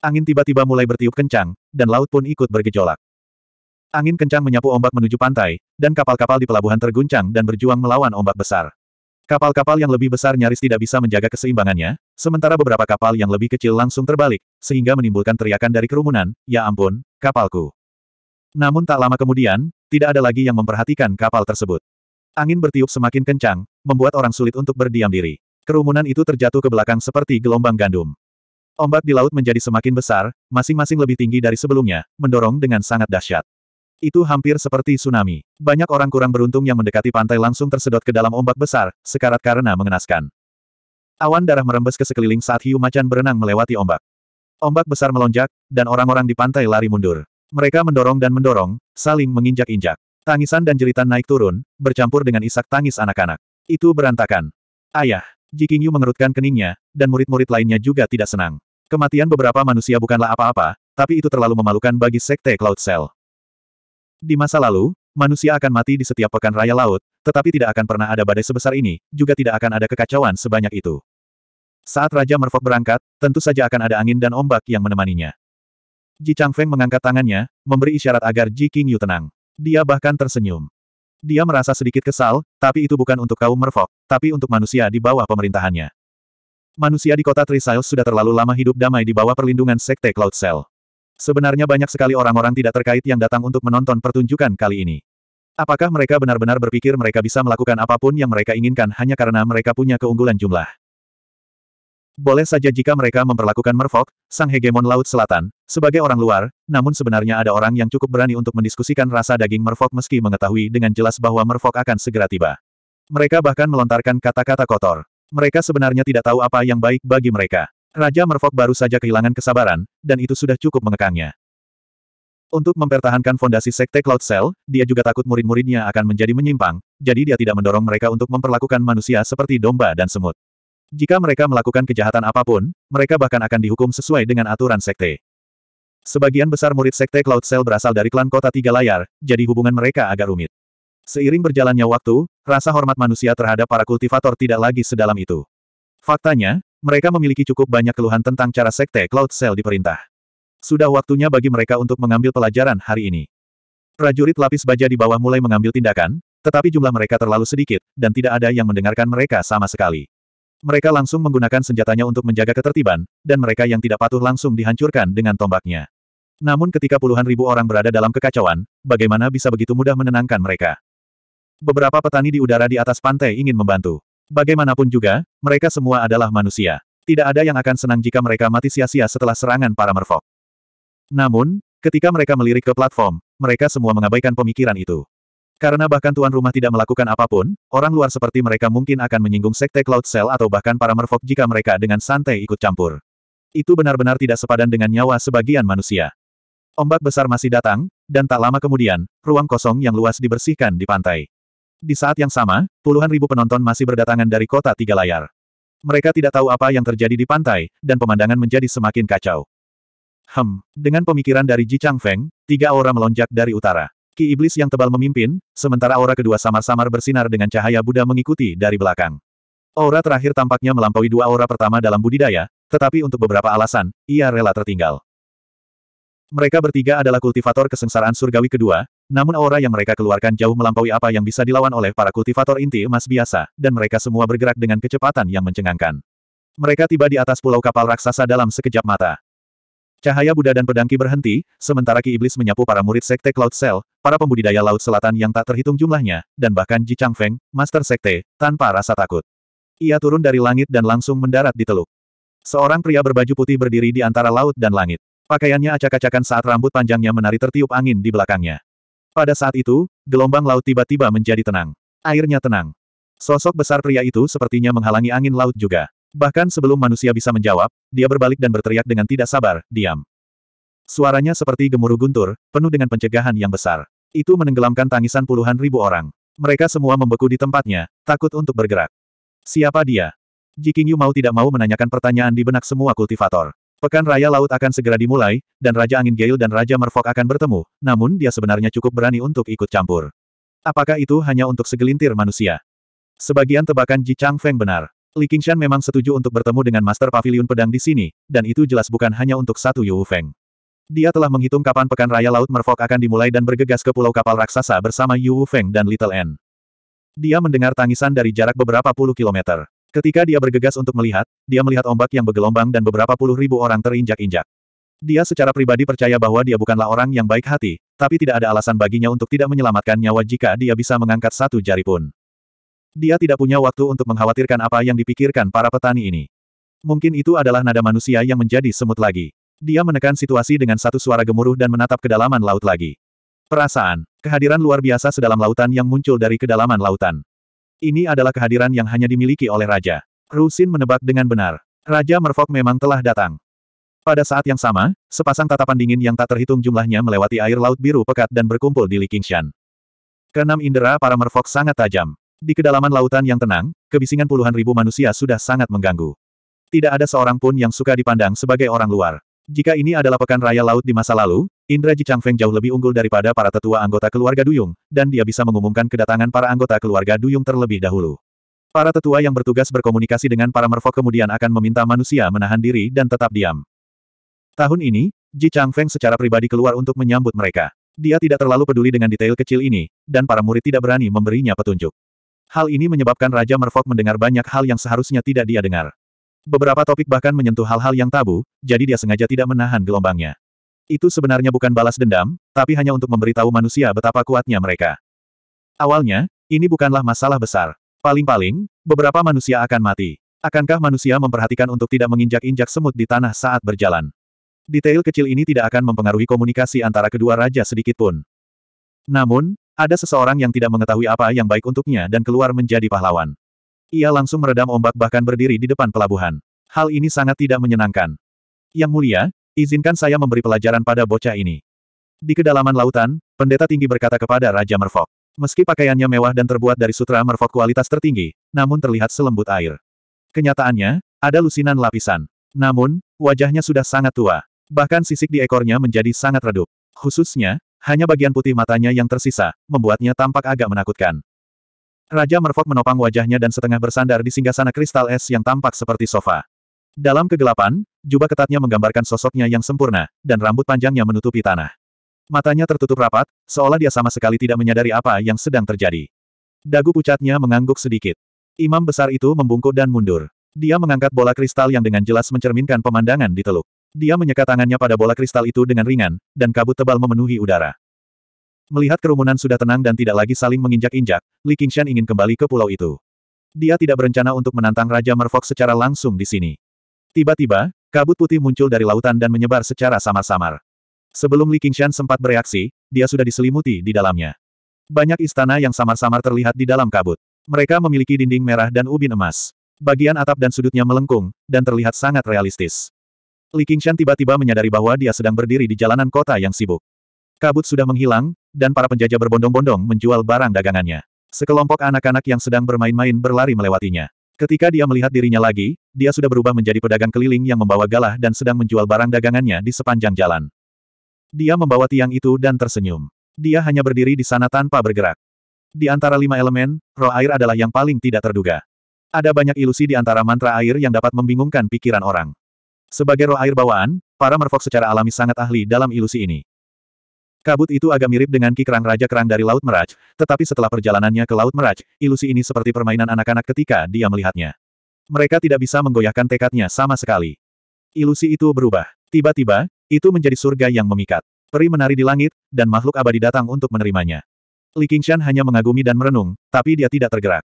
Angin tiba-tiba mulai bertiup kencang, dan laut pun ikut bergejolak. Angin kencang menyapu ombak menuju pantai, dan kapal-kapal di pelabuhan terguncang dan berjuang melawan ombak besar. Kapal-kapal yang lebih besar nyaris tidak bisa menjaga keseimbangannya, sementara beberapa kapal yang lebih kecil langsung terbalik, sehingga menimbulkan teriakan dari kerumunan, ya ampun, kapalku. Namun tak lama kemudian, tidak ada lagi yang memperhatikan kapal tersebut. Angin bertiup semakin kencang, membuat orang sulit untuk berdiam diri. Kerumunan itu terjatuh ke belakang seperti gelombang gandum. Ombak di laut menjadi semakin besar, masing-masing lebih tinggi dari sebelumnya, mendorong dengan sangat dahsyat. Itu hampir seperti tsunami. Banyak orang kurang beruntung yang mendekati pantai langsung tersedot ke dalam ombak besar, sekarat karena mengenaskan. Awan darah merembes ke sekeliling saat hiu macan berenang melewati ombak. Ombak besar melonjak, dan orang-orang di pantai lari mundur. Mereka mendorong dan mendorong, saling menginjak-injak. Tangisan dan jeritan naik turun, bercampur dengan isak tangis anak-anak. Itu berantakan. Ayah, Jiking Yu mengerutkan keningnya, dan murid-murid lainnya juga tidak senang. Kematian beberapa manusia bukanlah apa-apa, tapi itu terlalu memalukan bagi Sekte Cloud Cell. Di masa lalu, manusia akan mati di setiap pekan raya laut, tetapi tidak akan pernah ada badai sebesar ini, juga tidak akan ada kekacauan sebanyak itu. Saat Raja Merfok berangkat, tentu saja akan ada angin dan ombak yang menemaninya. Ji Chang Feng mengangkat tangannya, memberi isyarat agar Ji Qingyu tenang. Dia bahkan tersenyum. Dia merasa sedikit kesal, tapi itu bukan untuk kaum Merfok, tapi untuk manusia di bawah pemerintahannya manusia di kota Trisaios sudah terlalu lama hidup damai di bawah perlindungan Sekte Cloud Cell. Sebenarnya banyak sekali orang-orang tidak terkait yang datang untuk menonton pertunjukan kali ini. Apakah mereka benar-benar berpikir mereka bisa melakukan apapun yang mereka inginkan hanya karena mereka punya keunggulan jumlah? Boleh saja jika mereka memperlakukan Merfolk, sang hegemon Laut Selatan, sebagai orang luar, namun sebenarnya ada orang yang cukup berani untuk mendiskusikan rasa daging Merfolk meski mengetahui dengan jelas bahwa Merfolk akan segera tiba. Mereka bahkan melontarkan kata-kata kotor. Mereka sebenarnya tidak tahu apa yang baik bagi mereka. Raja Merfok baru saja kehilangan kesabaran, dan itu sudah cukup mengekangnya. Untuk mempertahankan fondasi Sekte Cloud Cell, dia juga takut murid-muridnya akan menjadi menyimpang, jadi dia tidak mendorong mereka untuk memperlakukan manusia seperti domba dan semut. Jika mereka melakukan kejahatan apapun, mereka bahkan akan dihukum sesuai dengan aturan sekte. Sebagian besar murid sekte Cloud Cell berasal dari klan kota tiga layar, jadi hubungan mereka agak rumit. Seiring berjalannya waktu, rasa hormat manusia terhadap para kultivator tidak lagi sedalam itu. Faktanya, mereka memiliki cukup banyak keluhan tentang cara sekte Cloud Cell diperintah. Sudah waktunya bagi mereka untuk mengambil pelajaran hari ini. Prajurit lapis baja di bawah mulai mengambil tindakan, tetapi jumlah mereka terlalu sedikit, dan tidak ada yang mendengarkan mereka sama sekali. Mereka langsung menggunakan senjatanya untuk menjaga ketertiban, dan mereka yang tidak patuh langsung dihancurkan dengan tombaknya. Namun ketika puluhan ribu orang berada dalam kekacauan, bagaimana bisa begitu mudah menenangkan mereka? Beberapa petani di udara di atas pantai ingin membantu. Bagaimanapun juga, mereka semua adalah manusia. Tidak ada yang akan senang jika mereka mati sia-sia setelah serangan para merfok. Namun, ketika mereka melirik ke platform, mereka semua mengabaikan pemikiran itu. Karena bahkan tuan rumah tidak melakukan apapun, orang luar seperti mereka mungkin akan menyinggung sekte Cloud Cell atau bahkan para merfok jika mereka dengan santai ikut campur. Itu benar-benar tidak sepadan dengan nyawa sebagian manusia. Ombak besar masih datang, dan tak lama kemudian, ruang kosong yang luas dibersihkan di pantai. Di saat yang sama, puluhan ribu penonton masih berdatangan dari kota tiga layar. Mereka tidak tahu apa yang terjadi di pantai, dan pemandangan menjadi semakin kacau. Hem, dengan pemikiran dari Ji Chang Feng, tiga aura melonjak dari utara. Ki Iblis yang tebal memimpin, sementara aura kedua samar-samar bersinar dengan cahaya Buddha mengikuti dari belakang. Aura terakhir tampaknya melampaui dua aura pertama dalam budidaya, tetapi untuk beberapa alasan, ia rela tertinggal. Mereka bertiga adalah kultivator kesengsaraan surgawi kedua, namun aura yang mereka keluarkan jauh melampaui apa yang bisa dilawan oleh para kultivator inti emas biasa, dan mereka semua bergerak dengan kecepatan yang mencengangkan. Mereka tiba di atas pulau kapal raksasa dalam sekejap mata. Cahaya Buddha dan pedangki berhenti, sementara Ki Iblis menyapu para murid Sekte Cloud Cell, para pembudidaya Laut Selatan yang tak terhitung jumlahnya, dan bahkan Ji Chang Feng, Master Sekte, tanpa rasa takut. Ia turun dari langit dan langsung mendarat di teluk. Seorang pria berbaju putih berdiri di antara laut dan langit. Pakaiannya acak-acakan saat rambut panjangnya menari tertiup angin di belakangnya. Pada saat itu, gelombang laut tiba-tiba menjadi tenang. Airnya tenang. Sosok besar pria itu sepertinya menghalangi angin laut juga. Bahkan sebelum manusia bisa menjawab, dia berbalik dan berteriak dengan tidak sabar, diam. Suaranya seperti gemuruh guntur, penuh dengan pencegahan yang besar. Itu menenggelamkan tangisan puluhan ribu orang. Mereka semua membeku di tempatnya, takut untuk bergerak. Siapa dia? Jiking mau tidak mau menanyakan pertanyaan di benak semua kultivator. Pekan Raya Laut akan segera dimulai, dan Raja Angin Gale dan Raja Merfok akan bertemu, namun dia sebenarnya cukup berani untuk ikut campur. Apakah itu hanya untuk segelintir manusia? Sebagian tebakan Ji Chang Feng benar. Li Qingshan memang setuju untuk bertemu dengan Master Pavilion Pedang di sini, dan itu jelas bukan hanya untuk satu Yu Feng. Dia telah menghitung kapan Pekan Raya Laut Merfok akan dimulai dan bergegas ke pulau kapal raksasa bersama Yu Feng dan Little N. Dia mendengar tangisan dari jarak beberapa puluh kilometer. Ketika dia bergegas untuk melihat, dia melihat ombak yang bergelombang dan beberapa puluh ribu orang terinjak-injak. Dia secara pribadi percaya bahwa dia bukanlah orang yang baik hati, tapi tidak ada alasan baginya untuk tidak menyelamatkan nyawa jika dia bisa mengangkat satu jari pun. Dia tidak punya waktu untuk mengkhawatirkan apa yang dipikirkan para petani ini. Mungkin itu adalah nada manusia yang menjadi semut lagi. Dia menekan situasi dengan satu suara gemuruh dan menatap kedalaman laut lagi. Perasaan, kehadiran luar biasa sedalam lautan yang muncul dari kedalaman lautan. Ini adalah kehadiran yang hanya dimiliki oleh Raja. Rusin menebak dengan benar. Raja Merfok memang telah datang. Pada saat yang sama, sepasang tatapan dingin yang tak terhitung jumlahnya melewati air laut biru pekat dan berkumpul di Li Qingshan. Keenam indera para Merfok sangat tajam. Di kedalaman lautan yang tenang, kebisingan puluhan ribu manusia sudah sangat mengganggu. Tidak ada seorang pun yang suka dipandang sebagai orang luar. Jika ini adalah pekan raya laut di masa lalu, Indra Ji Chang Feng jauh lebih unggul daripada para tetua anggota keluarga Duyung, dan dia bisa mengumumkan kedatangan para anggota keluarga Duyung terlebih dahulu. Para tetua yang bertugas berkomunikasi dengan para merfok kemudian akan meminta manusia menahan diri dan tetap diam. Tahun ini, Ji Chang Feng secara pribadi keluar untuk menyambut mereka. Dia tidak terlalu peduli dengan detail kecil ini, dan para murid tidak berani memberinya petunjuk. Hal ini menyebabkan Raja Merfok mendengar banyak hal yang seharusnya tidak dia dengar. Beberapa topik bahkan menyentuh hal-hal yang tabu, jadi dia sengaja tidak menahan gelombangnya. Itu sebenarnya bukan balas dendam, tapi hanya untuk memberitahu manusia betapa kuatnya mereka. Awalnya, ini bukanlah masalah besar. Paling-paling, beberapa manusia akan mati. Akankah manusia memperhatikan untuk tidak menginjak-injak semut di tanah saat berjalan? Detail kecil ini tidak akan mempengaruhi komunikasi antara kedua raja sedikitpun. Namun, ada seseorang yang tidak mengetahui apa yang baik untuknya dan keluar menjadi pahlawan. Ia langsung meredam ombak bahkan berdiri di depan pelabuhan. Hal ini sangat tidak menyenangkan. Yang mulia, Izinkan saya memberi pelajaran pada bocah ini. Di kedalaman lautan, pendeta tinggi berkata kepada Raja Merfok. Meski pakaiannya mewah dan terbuat dari sutra Merfok kualitas tertinggi, namun terlihat selembut air. Kenyataannya, ada lusinan lapisan. Namun, wajahnya sudah sangat tua. Bahkan sisik di ekornya menjadi sangat redup. Khususnya, hanya bagian putih matanya yang tersisa, membuatnya tampak agak menakutkan. Raja Merfok menopang wajahnya dan setengah bersandar di singgasana kristal es yang tampak seperti sofa. Dalam kegelapan, jubah ketatnya menggambarkan sosoknya yang sempurna, dan rambut panjangnya menutupi tanah. Matanya tertutup rapat, seolah dia sama sekali tidak menyadari apa yang sedang terjadi. Dagu pucatnya mengangguk sedikit. Imam besar itu membungkuk dan mundur. Dia mengangkat bola kristal yang dengan jelas mencerminkan pemandangan di teluk. Dia menyeka tangannya pada bola kristal itu dengan ringan, dan kabut tebal memenuhi udara. Melihat kerumunan sudah tenang dan tidak lagi saling menginjak-injak, Li Qingshan ingin kembali ke pulau itu. Dia tidak berencana untuk menantang Raja Merfok secara langsung di sini. Tiba-tiba, Kabut putih muncul dari lautan dan menyebar secara samar-samar. Sebelum Li Qingshan sempat bereaksi, dia sudah diselimuti di dalamnya. Banyak istana yang samar-samar terlihat di dalam kabut. Mereka memiliki dinding merah dan ubin emas. Bagian atap dan sudutnya melengkung, dan terlihat sangat realistis. Li Qingshan tiba-tiba menyadari bahwa dia sedang berdiri di jalanan kota yang sibuk. Kabut sudah menghilang, dan para penjajah berbondong-bondong menjual barang dagangannya. Sekelompok anak-anak yang sedang bermain-main berlari melewatinya. Ketika dia melihat dirinya lagi, dia sudah berubah menjadi pedagang keliling yang membawa galah dan sedang menjual barang dagangannya di sepanjang jalan. Dia membawa tiang itu dan tersenyum. Dia hanya berdiri di sana tanpa bergerak. Di antara lima elemen, roh air adalah yang paling tidak terduga. Ada banyak ilusi di antara mantra air yang dapat membingungkan pikiran orang. Sebagai roh air bawaan, para merfok secara alami sangat ahli dalam ilusi ini. Kabut itu agak mirip dengan Ki Kerang Raja Kerang dari Laut Meraj, tetapi setelah perjalanannya ke Laut Meraj, ilusi ini seperti permainan anak-anak ketika dia melihatnya. Mereka tidak bisa menggoyahkan tekadnya sama sekali. Ilusi itu berubah. Tiba-tiba, itu menjadi surga yang memikat. Peri menari di langit, dan makhluk abadi datang untuk menerimanya. Li Qingshan hanya mengagumi dan merenung, tapi dia tidak tergerak.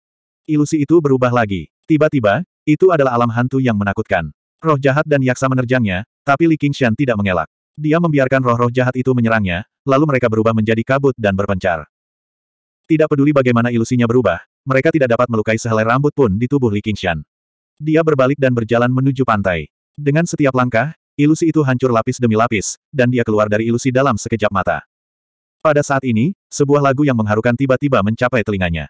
Ilusi itu berubah lagi. Tiba-tiba, itu adalah alam hantu yang menakutkan. Roh jahat dan yaksa menerjangnya, tapi Li Qingshan tidak mengelak. Dia membiarkan roh-roh jahat itu menyerangnya, lalu mereka berubah menjadi kabut dan berpencar. Tidak peduli bagaimana ilusinya berubah, mereka tidak dapat melukai sehelai rambut pun di tubuh Li Qingshan. Dia berbalik dan berjalan menuju pantai. Dengan setiap langkah, ilusi itu hancur lapis demi lapis, dan dia keluar dari ilusi dalam sekejap mata. Pada saat ini, sebuah lagu yang mengharukan tiba-tiba mencapai telinganya.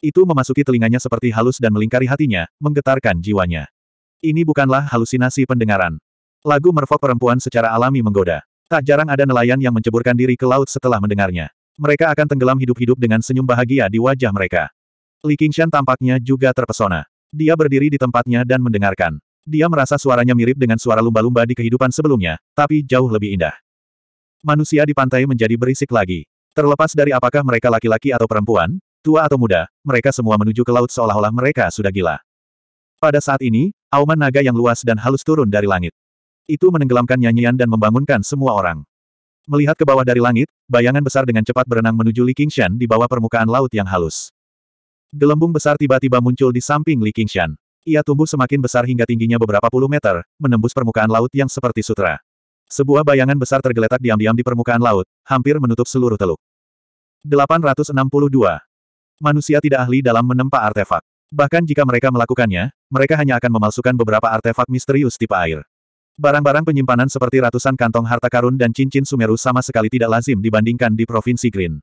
Itu memasuki telinganya seperti halus dan melingkari hatinya, menggetarkan jiwanya. Ini bukanlah halusinasi pendengaran. Lagu merfok perempuan secara alami menggoda. Tak jarang ada nelayan yang menceburkan diri ke laut setelah mendengarnya. Mereka akan tenggelam hidup-hidup dengan senyum bahagia di wajah mereka. Li Qingshan tampaknya juga terpesona. Dia berdiri di tempatnya dan mendengarkan. Dia merasa suaranya mirip dengan suara lumba-lumba di kehidupan sebelumnya, tapi jauh lebih indah. Manusia di pantai menjadi berisik lagi. Terlepas dari apakah mereka laki-laki atau perempuan, tua atau muda, mereka semua menuju ke laut seolah-olah mereka sudah gila. Pada saat ini, auman naga yang luas dan halus turun dari langit. Itu menenggelamkan nyanyian dan membangunkan semua orang. Melihat ke bawah dari langit, bayangan besar dengan cepat berenang menuju Li Qingshan di bawah permukaan laut yang halus. Gelembung besar tiba-tiba muncul di samping Li Qingshan. Ia tumbuh semakin besar hingga tingginya beberapa puluh meter, menembus permukaan laut yang seperti sutra. Sebuah bayangan besar tergeletak diam-diam di permukaan laut, hampir menutup seluruh teluk. 862. Manusia tidak ahli dalam menempa artefak. Bahkan jika mereka melakukannya, mereka hanya akan memalsukan beberapa artefak misterius tipe air. Barang-barang penyimpanan seperti ratusan kantong harta karun dan cincin Sumeru sama sekali tidak lazim dibandingkan di Provinsi Green.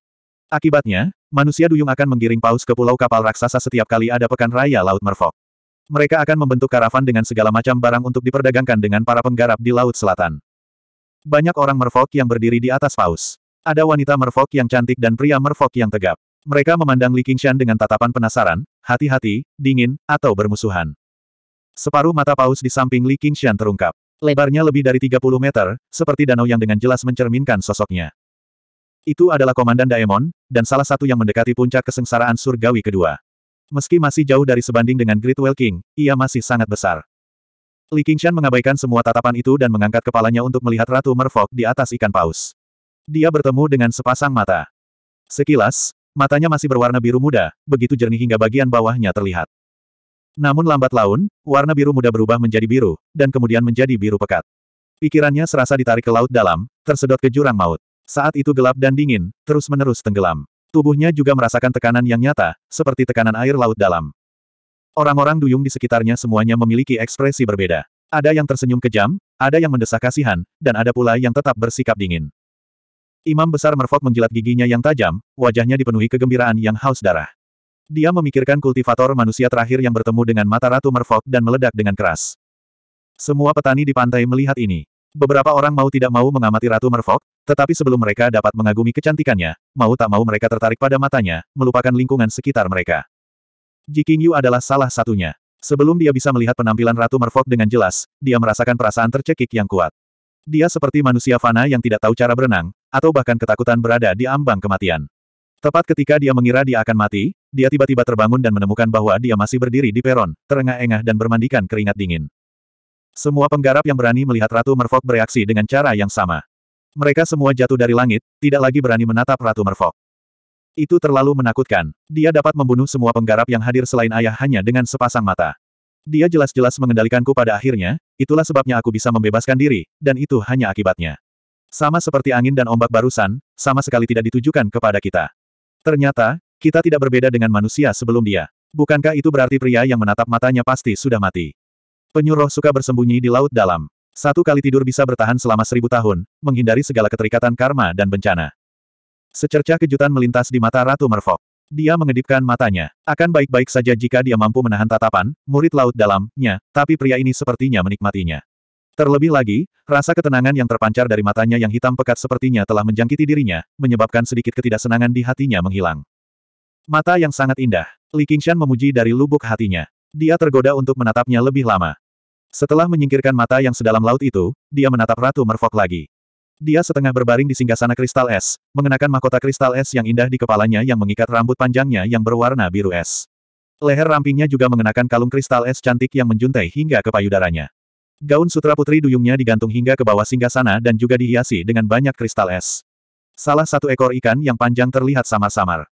Akibatnya, manusia duyung akan menggiring paus ke pulau kapal raksasa setiap kali ada pekan raya Laut Merfok. Mereka akan membentuk karavan dengan segala macam barang untuk diperdagangkan dengan para penggarap di Laut Selatan. Banyak orang merfok yang berdiri di atas paus. Ada wanita merfok yang cantik dan pria merfok yang tegap. Mereka memandang Li Qingshan dengan tatapan penasaran, hati-hati, dingin, atau bermusuhan. Separuh mata paus di samping Li Qingshan terungkap. Lebarnya lebih dari 30 meter, seperti danau yang dengan jelas mencerminkan sosoknya. Itu adalah Komandan Daemon, dan salah satu yang mendekati puncak kesengsaraan surgawi kedua. Meski masih jauh dari sebanding dengan Great Well King, ia masih sangat besar. Li Qingshan mengabaikan semua tatapan itu dan mengangkat kepalanya untuk melihat Ratu Merfolk di atas ikan paus. Dia bertemu dengan sepasang mata. Sekilas, matanya masih berwarna biru muda, begitu jernih hingga bagian bawahnya terlihat. Namun lambat laun, warna biru muda berubah menjadi biru, dan kemudian menjadi biru pekat. Pikirannya serasa ditarik ke laut dalam, tersedot ke jurang maut. Saat itu gelap dan dingin, terus-menerus tenggelam. Tubuhnya juga merasakan tekanan yang nyata, seperti tekanan air laut dalam. Orang-orang duyung di sekitarnya semuanya memiliki ekspresi berbeda. Ada yang tersenyum kejam, ada yang mendesak kasihan, dan ada pula yang tetap bersikap dingin. Imam besar Merfok menjilat giginya yang tajam, wajahnya dipenuhi kegembiraan yang haus darah. Dia memikirkan kultivator manusia terakhir yang bertemu dengan mata Ratu Merfolk dan meledak dengan keras. Semua petani di pantai melihat ini. Beberapa orang mau tidak mau mengamati Ratu Merfolk, tetapi sebelum mereka dapat mengagumi kecantikannya, mau tak mau mereka tertarik pada matanya, melupakan lingkungan sekitar mereka. Jiking Yu adalah salah satunya. Sebelum dia bisa melihat penampilan Ratu Merfolk dengan jelas, dia merasakan perasaan tercekik yang kuat. Dia seperti manusia fana yang tidak tahu cara berenang, atau bahkan ketakutan berada di ambang kematian. Tepat ketika dia mengira dia akan mati, dia tiba-tiba terbangun dan menemukan bahwa dia masih berdiri di peron, terengah-engah dan bermandikan keringat dingin. Semua penggarap yang berani melihat Ratu Merfok bereaksi dengan cara yang sama. Mereka semua jatuh dari langit, tidak lagi berani menatap Ratu Merfok. Itu terlalu menakutkan. Dia dapat membunuh semua penggarap yang hadir selain ayah hanya dengan sepasang mata. Dia jelas-jelas mengendalikanku pada akhirnya, itulah sebabnya aku bisa membebaskan diri, dan itu hanya akibatnya. Sama seperti angin dan ombak barusan, sama sekali tidak ditujukan kepada kita. Ternyata, kita tidak berbeda dengan manusia sebelum dia. Bukankah itu berarti pria yang menatap matanya pasti sudah mati? Penyuruh suka bersembunyi di laut dalam. Satu kali tidur bisa bertahan selama seribu tahun, menghindari segala keterikatan karma dan bencana. Secerca kejutan melintas di mata Ratu Merfok. Dia mengedipkan matanya. Akan baik-baik saja jika dia mampu menahan tatapan, murid laut dalamnya, tapi pria ini sepertinya menikmatinya. Terlebih lagi, rasa ketenangan yang terpancar dari matanya yang hitam pekat sepertinya telah menjangkiti dirinya, menyebabkan sedikit ketidaksenangan di hatinya menghilang. Mata yang sangat indah. Li Qingshan memuji dari lubuk hatinya. Dia tergoda untuk menatapnya lebih lama. Setelah menyingkirkan mata yang sedalam laut itu, dia menatap Ratu Merfok lagi. Dia setengah berbaring di singgasana kristal es, mengenakan mahkota kristal es yang indah di kepalanya yang mengikat rambut panjangnya yang berwarna biru es. Leher rampingnya juga mengenakan kalung kristal es cantik yang menjuntai hingga ke payudaranya. Gaun sutra putri duyungnya digantung hingga ke bawah singgah sana dan juga dihiasi dengan banyak kristal es. Salah satu ekor ikan yang panjang terlihat samar-samar.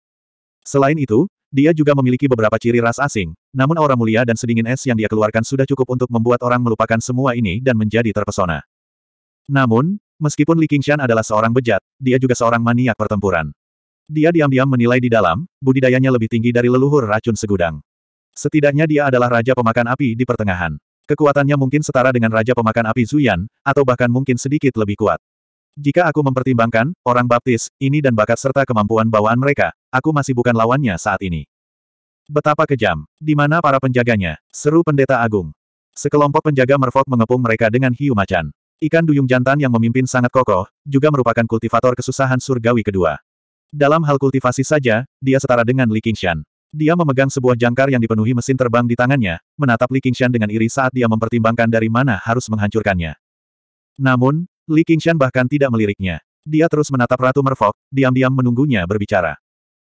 Selain itu, dia juga memiliki beberapa ciri ras asing, namun aura mulia dan sedingin es yang dia keluarkan sudah cukup untuk membuat orang melupakan semua ini dan menjadi terpesona. Namun, meskipun Li Qingshan adalah seorang bejat, dia juga seorang maniak pertempuran. Dia diam-diam menilai di dalam, budidayanya lebih tinggi dari leluhur racun segudang. Setidaknya dia adalah raja pemakan api di pertengahan. Kekuatannya mungkin setara dengan Raja Pemakan Api Zuyan, atau bahkan mungkin sedikit lebih kuat. Jika aku mempertimbangkan, orang baptis, ini dan bakat serta kemampuan bawaan mereka, aku masih bukan lawannya saat ini. Betapa kejam. Di mana para penjaganya? Seru pendeta agung. Sekelompok penjaga merfok mengepung mereka dengan hiu macan. Ikan duyung jantan yang memimpin sangat kokoh, juga merupakan kultivator kesusahan surgawi kedua. Dalam hal kultivasi saja, dia setara dengan Li Qingshan. Dia memegang sebuah jangkar yang dipenuhi mesin terbang di tangannya, menatap Li Qingshan dengan iri saat dia mempertimbangkan dari mana harus menghancurkannya. Namun, Li Qingshan bahkan tidak meliriknya. Dia terus menatap Ratu Merfolk, diam-diam menunggunya berbicara.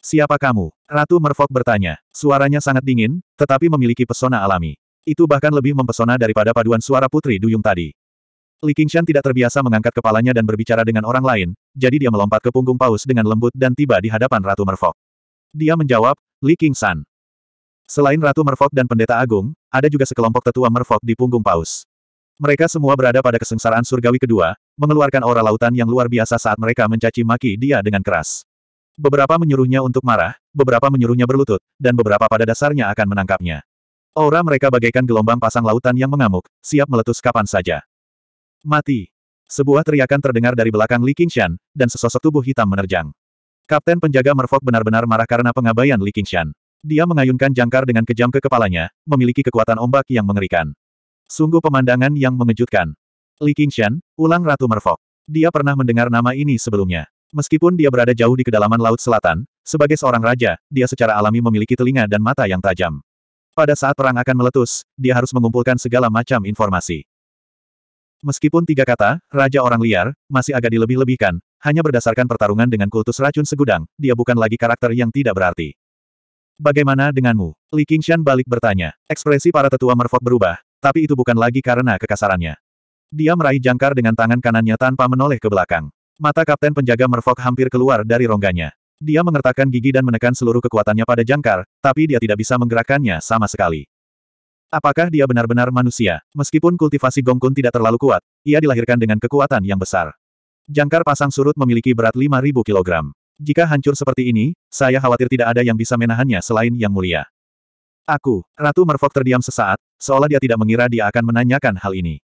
Siapa kamu? Ratu Merfolk bertanya. Suaranya sangat dingin, tetapi memiliki pesona alami. Itu bahkan lebih mempesona daripada paduan suara Putri Duyung tadi. Li Qingshan tidak terbiasa mengangkat kepalanya dan berbicara dengan orang lain, jadi dia melompat ke punggung paus dengan lembut dan tiba di hadapan Ratu Merfolk. Dia menjawab, Li San. Selain Ratu Merfok dan Pendeta Agung, ada juga sekelompok tetua Merfok di punggung paus. Mereka semua berada pada kesengsaraan surgawi kedua, mengeluarkan aura lautan yang luar biasa saat mereka mencaci maki dia dengan keras. Beberapa menyuruhnya untuk marah, beberapa menyuruhnya berlutut, dan beberapa pada dasarnya akan menangkapnya. Aura mereka bagaikan gelombang pasang lautan yang mengamuk, siap meletus kapan saja. Mati. Sebuah teriakan terdengar dari belakang Li Qingshan, dan sesosok tubuh hitam menerjang. Kapten penjaga Merfolk benar-benar marah karena pengabaian Li Qingshan. Dia mengayunkan jangkar dengan kejam ke kepalanya, memiliki kekuatan ombak yang mengerikan. Sungguh pemandangan yang mengejutkan. Li Qingshan, ulang Ratu Merfolk. Dia pernah mendengar nama ini sebelumnya. Meskipun dia berada jauh di kedalaman Laut Selatan, sebagai seorang raja, dia secara alami memiliki telinga dan mata yang tajam. Pada saat perang akan meletus, dia harus mengumpulkan segala macam informasi. Meskipun tiga kata, Raja Orang Liar, masih agak dilebih-lebihkan, hanya berdasarkan pertarungan dengan kultus racun segudang, dia bukan lagi karakter yang tidak berarti. Bagaimana denganmu? Li Qingshan balik bertanya. Ekspresi para tetua merfok berubah, tapi itu bukan lagi karena kekasarannya. Dia meraih jangkar dengan tangan kanannya tanpa menoleh ke belakang. Mata kapten penjaga merfok hampir keluar dari rongganya. Dia mengertakkan gigi dan menekan seluruh kekuatannya pada jangkar, tapi dia tidak bisa menggerakkannya sama sekali. Apakah dia benar-benar manusia? Meskipun kultivasi Gongkun tidak terlalu kuat, ia dilahirkan dengan kekuatan yang besar. Jangkar pasang surut memiliki berat 5.000 kg. Jika hancur seperti ini, saya khawatir tidak ada yang bisa menahannya selain Yang Mulia. Aku, Ratu Merfok terdiam sesaat, seolah dia tidak mengira dia akan menanyakan hal ini.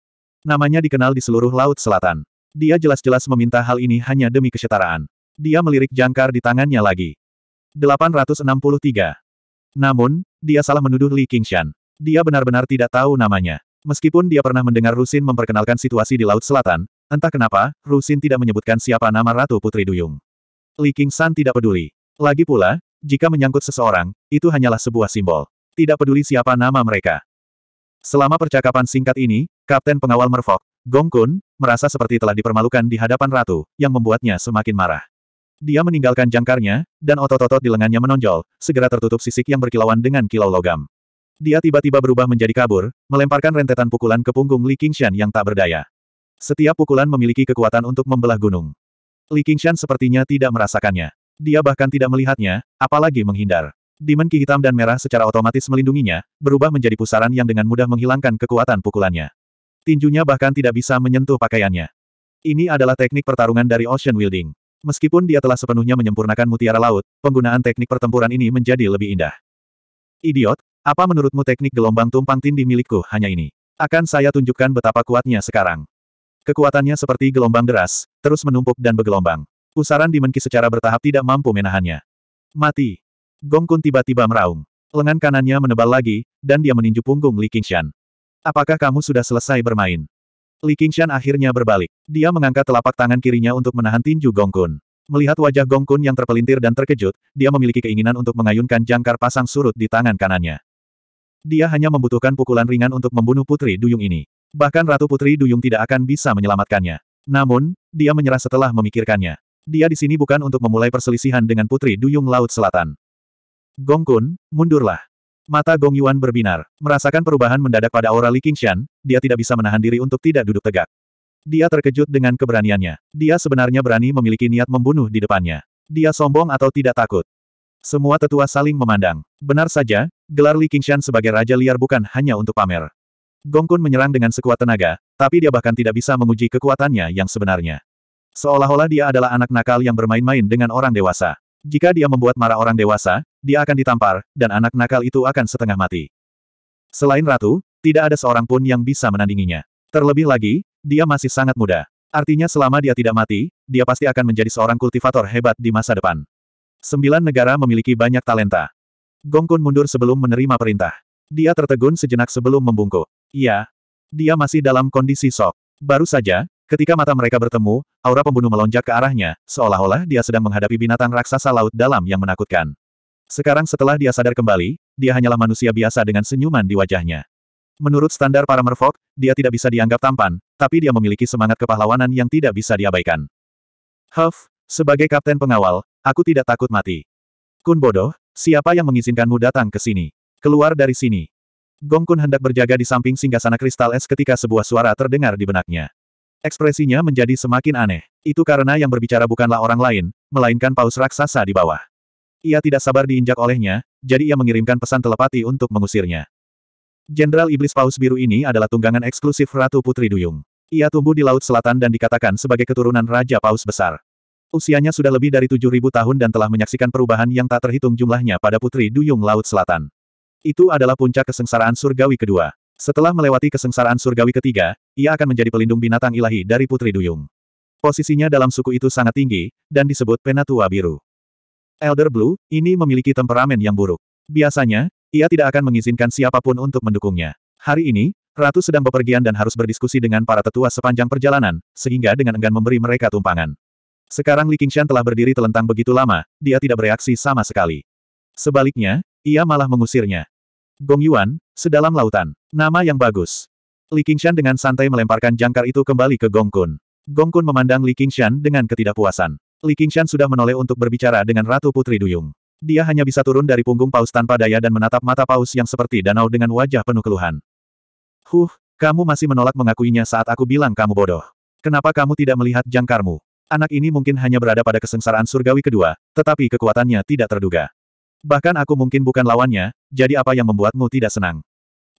Namanya dikenal di seluruh Laut Selatan. Dia jelas-jelas meminta hal ini hanya demi kesetaraan. Dia melirik jangkar di tangannya lagi. 863. Namun, dia salah menuduh Li Qingshan. Dia benar-benar tidak tahu namanya. Meskipun dia pernah mendengar Rusin memperkenalkan situasi di Laut Selatan, Entah kenapa, Rusin tidak menyebutkan siapa nama Ratu Putri Duyung. Li King San tidak peduli. Lagi pula, jika menyangkut seseorang, itu hanyalah sebuah simbol. Tidak peduli siapa nama mereka. Selama percakapan singkat ini, Kapten Pengawal Merfok, Gong Kun, merasa seperti telah dipermalukan di hadapan Ratu, yang membuatnya semakin marah. Dia meninggalkan jangkarnya, dan otot-otot di lengannya menonjol, segera tertutup sisik yang berkilauan dengan kilau logam. Dia tiba-tiba berubah menjadi kabur, melemparkan rentetan pukulan ke punggung Li Qingshan yang tak berdaya. Setiap pukulan memiliki kekuatan untuk membelah gunung. Li Qingshan sepertinya tidak merasakannya. Dia bahkan tidak melihatnya, apalagi menghindar. Demon ki hitam dan merah secara otomatis melindunginya, berubah menjadi pusaran yang dengan mudah menghilangkan kekuatan pukulannya. Tinjunya bahkan tidak bisa menyentuh pakaiannya. Ini adalah teknik pertarungan dari Ocean Wielding. Meskipun dia telah sepenuhnya menyempurnakan mutiara laut, penggunaan teknik pertempuran ini menjadi lebih indah. Idiot, apa menurutmu teknik gelombang tumpang tindih milikku hanya ini? Akan saya tunjukkan betapa kuatnya sekarang. Kekuatannya seperti gelombang deras, terus menumpuk dan bergelombang. Pusaran Dimenki secara bertahap tidak mampu menahannya. Mati. Gong Kun tiba-tiba meraung. Lengan kanannya menebal lagi, dan dia meninju punggung Li Qingshan. Apakah kamu sudah selesai bermain? Li Qingshan akhirnya berbalik. Dia mengangkat telapak tangan kirinya untuk menahan tinju Gong Kun. Melihat wajah Gong Kun yang terpelintir dan terkejut, dia memiliki keinginan untuk mengayunkan jangkar pasang surut di tangan kanannya. Dia hanya membutuhkan pukulan ringan untuk membunuh Putri Duyung ini. Bahkan Ratu Putri Duyung tidak akan bisa menyelamatkannya. Namun, dia menyerah setelah memikirkannya. Dia di sini bukan untuk memulai perselisihan dengan Putri Duyung Laut Selatan. Gong Kun, mundurlah. Mata Gong Yuan berbinar. Merasakan perubahan mendadak pada aura Li Qingshan, dia tidak bisa menahan diri untuk tidak duduk tegak. Dia terkejut dengan keberaniannya. Dia sebenarnya berani memiliki niat membunuh di depannya. Dia sombong atau tidak takut. Semua tetua saling memandang. Benar saja, Gelar Li Qingshan sebagai Raja Liar bukan hanya untuk pamer. Gongkun menyerang dengan sekuat tenaga, tapi dia bahkan tidak bisa menguji kekuatannya yang sebenarnya. Seolah-olah dia adalah anak nakal yang bermain-main dengan orang dewasa. Jika dia membuat marah orang dewasa, dia akan ditampar, dan anak nakal itu akan setengah mati. Selain ratu, tidak ada seorang pun yang bisa menandinginya. Terlebih lagi, dia masih sangat muda. Artinya selama dia tidak mati, dia pasti akan menjadi seorang kultivator hebat di masa depan. Sembilan negara memiliki banyak talenta. Gongkun mundur sebelum menerima perintah. Dia tertegun sejenak sebelum membungkuk. Iya. Dia masih dalam kondisi sok. Baru saja, ketika mata mereka bertemu, aura pembunuh melonjak ke arahnya, seolah-olah dia sedang menghadapi binatang raksasa laut dalam yang menakutkan. Sekarang setelah dia sadar kembali, dia hanyalah manusia biasa dengan senyuman di wajahnya. Menurut standar para merfok, dia tidak bisa dianggap tampan, tapi dia memiliki semangat kepahlawanan yang tidak bisa diabaikan. Huff, sebagai kapten pengawal, aku tidak takut mati. Kun bodoh, Siapa yang mengizinkanmu datang ke sini? Keluar dari sini. Gong Kun hendak berjaga di samping singgasana kristal es ketika sebuah suara terdengar di benaknya. Ekspresinya menjadi semakin aneh. Itu karena yang berbicara bukanlah orang lain, melainkan paus raksasa di bawah. Ia tidak sabar diinjak olehnya, jadi ia mengirimkan pesan telepati untuk mengusirnya. Jenderal Iblis Paus Biru ini adalah tunggangan eksklusif Ratu Putri Duyung. Ia tumbuh di Laut Selatan dan dikatakan sebagai keturunan Raja Paus Besar. Usianya sudah lebih dari 7.000 tahun dan telah menyaksikan perubahan yang tak terhitung jumlahnya pada Putri Duyung Laut Selatan. Itu adalah puncak kesengsaraan surgawi kedua. Setelah melewati kesengsaraan surgawi ketiga, ia akan menjadi pelindung binatang ilahi dari Putri Duyung. Posisinya dalam suku itu sangat tinggi, dan disebut Penatua Biru. Elder Blue, ini memiliki temperamen yang buruk. Biasanya, ia tidak akan mengizinkan siapapun untuk mendukungnya. Hari ini, Ratu sedang bepergian dan harus berdiskusi dengan para tetua sepanjang perjalanan, sehingga dengan enggan memberi mereka tumpangan. Sekarang Li Qingshan telah berdiri telentang begitu lama, dia tidak bereaksi sama sekali. Sebaliknya, ia malah mengusirnya. Gong Yuan, sedalam lautan. Nama yang bagus. Li Qingshan dengan santai melemparkan jangkar itu kembali ke Gong Kun. Gong Kun memandang Li Qingshan dengan ketidakpuasan. Li Qingshan sudah menoleh untuk berbicara dengan Ratu Putri Duyung. Dia hanya bisa turun dari punggung paus tanpa daya dan menatap mata paus yang seperti danau dengan wajah penuh keluhan. Huh, kamu masih menolak mengakuinya saat aku bilang kamu bodoh. Kenapa kamu tidak melihat jangkarmu? Anak ini mungkin hanya berada pada kesengsaraan surgawi kedua, tetapi kekuatannya tidak terduga. Bahkan aku mungkin bukan lawannya, jadi apa yang membuatmu tidak senang?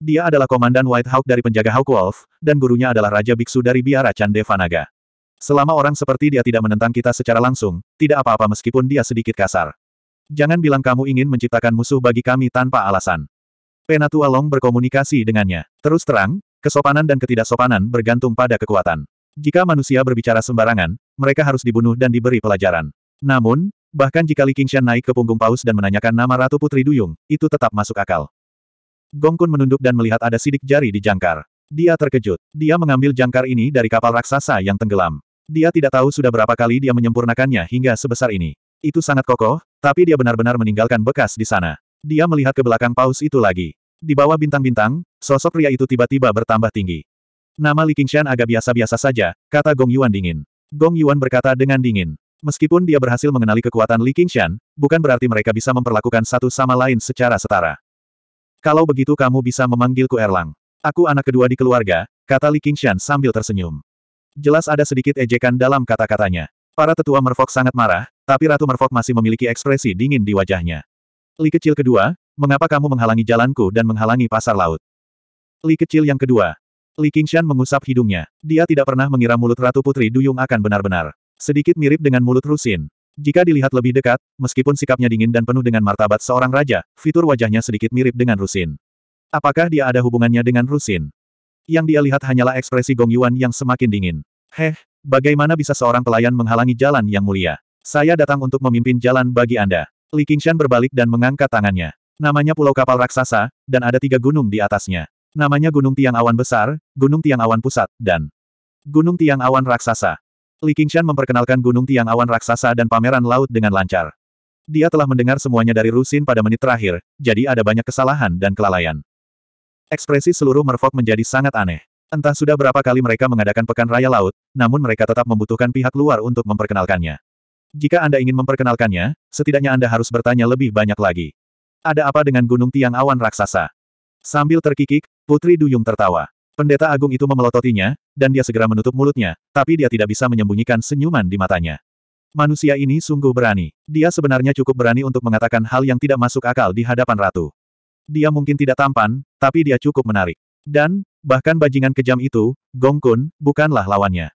Dia adalah komandan White Hawk dari penjaga Hawk Wolf, dan gurunya adalah Raja Biksu dari Biara Chandevanaga. Selama orang seperti dia tidak menentang kita secara langsung, tidak apa-apa meskipun dia sedikit kasar. Jangan bilang kamu ingin menciptakan musuh bagi kami tanpa alasan. Penatua Long berkomunikasi dengannya. Terus terang, kesopanan dan ketidaksopanan bergantung pada kekuatan. Jika manusia berbicara sembarangan, mereka harus dibunuh dan diberi pelajaran. Namun, bahkan jika Li Qingshan naik ke punggung paus dan menanyakan nama Ratu Putri Duyung, itu tetap masuk akal. Gong Kun menunduk dan melihat ada sidik jari di jangkar. Dia terkejut. Dia mengambil jangkar ini dari kapal raksasa yang tenggelam. Dia tidak tahu sudah berapa kali dia menyempurnakannya hingga sebesar ini. Itu sangat kokoh, tapi dia benar-benar meninggalkan bekas di sana. Dia melihat ke belakang paus itu lagi. Di bawah bintang-bintang, sosok pria itu tiba-tiba bertambah tinggi. Nama Li Qingshan agak biasa-biasa saja, kata Gong Yuan dingin. Gong Yuan berkata dengan dingin. Meskipun dia berhasil mengenali kekuatan Li Qingshan, bukan berarti mereka bisa memperlakukan satu sama lain secara setara. Kalau begitu kamu bisa memanggilku Erlang. Aku anak kedua di keluarga, kata Li Qingshan sambil tersenyum. Jelas ada sedikit ejekan dalam kata-katanya. Para tetua Merfok sangat marah, tapi Ratu Merfok masih memiliki ekspresi dingin di wajahnya. Li kecil kedua, mengapa kamu menghalangi jalanku dan menghalangi pasar laut? Li kecil yang kedua, Li Qingshan mengusap hidungnya. Dia tidak pernah mengira mulut Ratu Putri Duyung akan benar-benar. Sedikit mirip dengan mulut Rusin. Jika dilihat lebih dekat, meskipun sikapnya dingin dan penuh dengan martabat seorang raja, fitur wajahnya sedikit mirip dengan Rusin. Apakah dia ada hubungannya dengan Rusin? Yang dia lihat hanyalah ekspresi Gong Yuan yang semakin dingin. Heh, bagaimana bisa seorang pelayan menghalangi jalan yang mulia? Saya datang untuk memimpin jalan bagi Anda. Li Qingshan berbalik dan mengangkat tangannya. Namanya Pulau Kapal Raksasa, dan ada tiga gunung di atasnya. Namanya Gunung Tiang Awan Besar, Gunung Tiang Awan Pusat, dan Gunung Tiang Awan Raksasa. Li Qingshan memperkenalkan Gunung Tiang Awan Raksasa dan Pameran Laut dengan lancar. Dia telah mendengar semuanya dari Rusin pada menit terakhir, jadi ada banyak kesalahan dan kelalaian. Ekspresi seluruh Merfolk menjadi sangat aneh. Entah sudah berapa kali mereka mengadakan Pekan Raya Laut, namun mereka tetap membutuhkan pihak luar untuk memperkenalkannya. Jika Anda ingin memperkenalkannya, setidaknya Anda harus bertanya lebih banyak lagi. Ada apa dengan Gunung Tiang Awan Raksasa? Sambil terkikik, Putri Duyung tertawa. Pendeta agung itu memelototinya, dan dia segera menutup mulutnya, tapi dia tidak bisa menyembunyikan senyuman di matanya. Manusia ini sungguh berani. Dia sebenarnya cukup berani untuk mengatakan hal yang tidak masuk akal di hadapan ratu. Dia mungkin tidak tampan, tapi dia cukup menarik. Dan, bahkan bajingan kejam itu, Gong Kun, bukanlah lawannya.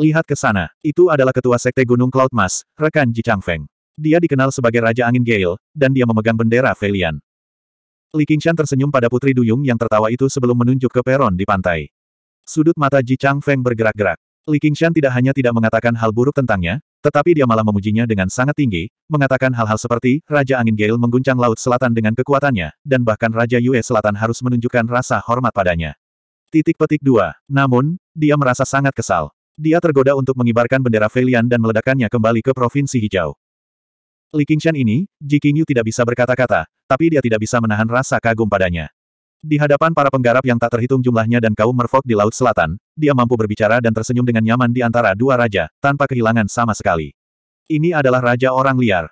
Lihat ke sana, itu adalah ketua sekte Gunung Cloud Mas, rekan Ji Chang Feng. Dia dikenal sebagai Raja Angin Gale, dan dia memegang bendera Velian. Li Qingshan tersenyum pada Putri Duyung yang tertawa itu sebelum menunjuk ke peron di pantai. Sudut mata Ji Chang Feng bergerak-gerak. Li Qingshan tidak hanya tidak mengatakan hal buruk tentangnya, tetapi dia malah memujinya dengan sangat tinggi, mengatakan hal-hal seperti, Raja Angin Gale mengguncang Laut Selatan dengan kekuatannya, dan bahkan Raja Yue Selatan harus menunjukkan rasa hormat padanya. Titik petik dua. Namun, dia merasa sangat kesal. Dia tergoda untuk mengibarkan bendera Velian dan meledakkannya kembali ke Provinsi Hijau. Li Qingshan ini, Ji Qingyu tidak bisa berkata-kata, tapi dia tidak bisa menahan rasa kagum padanya. Di hadapan para penggarap yang tak terhitung jumlahnya dan kaum merfok di Laut Selatan, dia mampu berbicara dan tersenyum dengan nyaman di antara dua raja, tanpa kehilangan sama sekali. Ini adalah raja orang liar.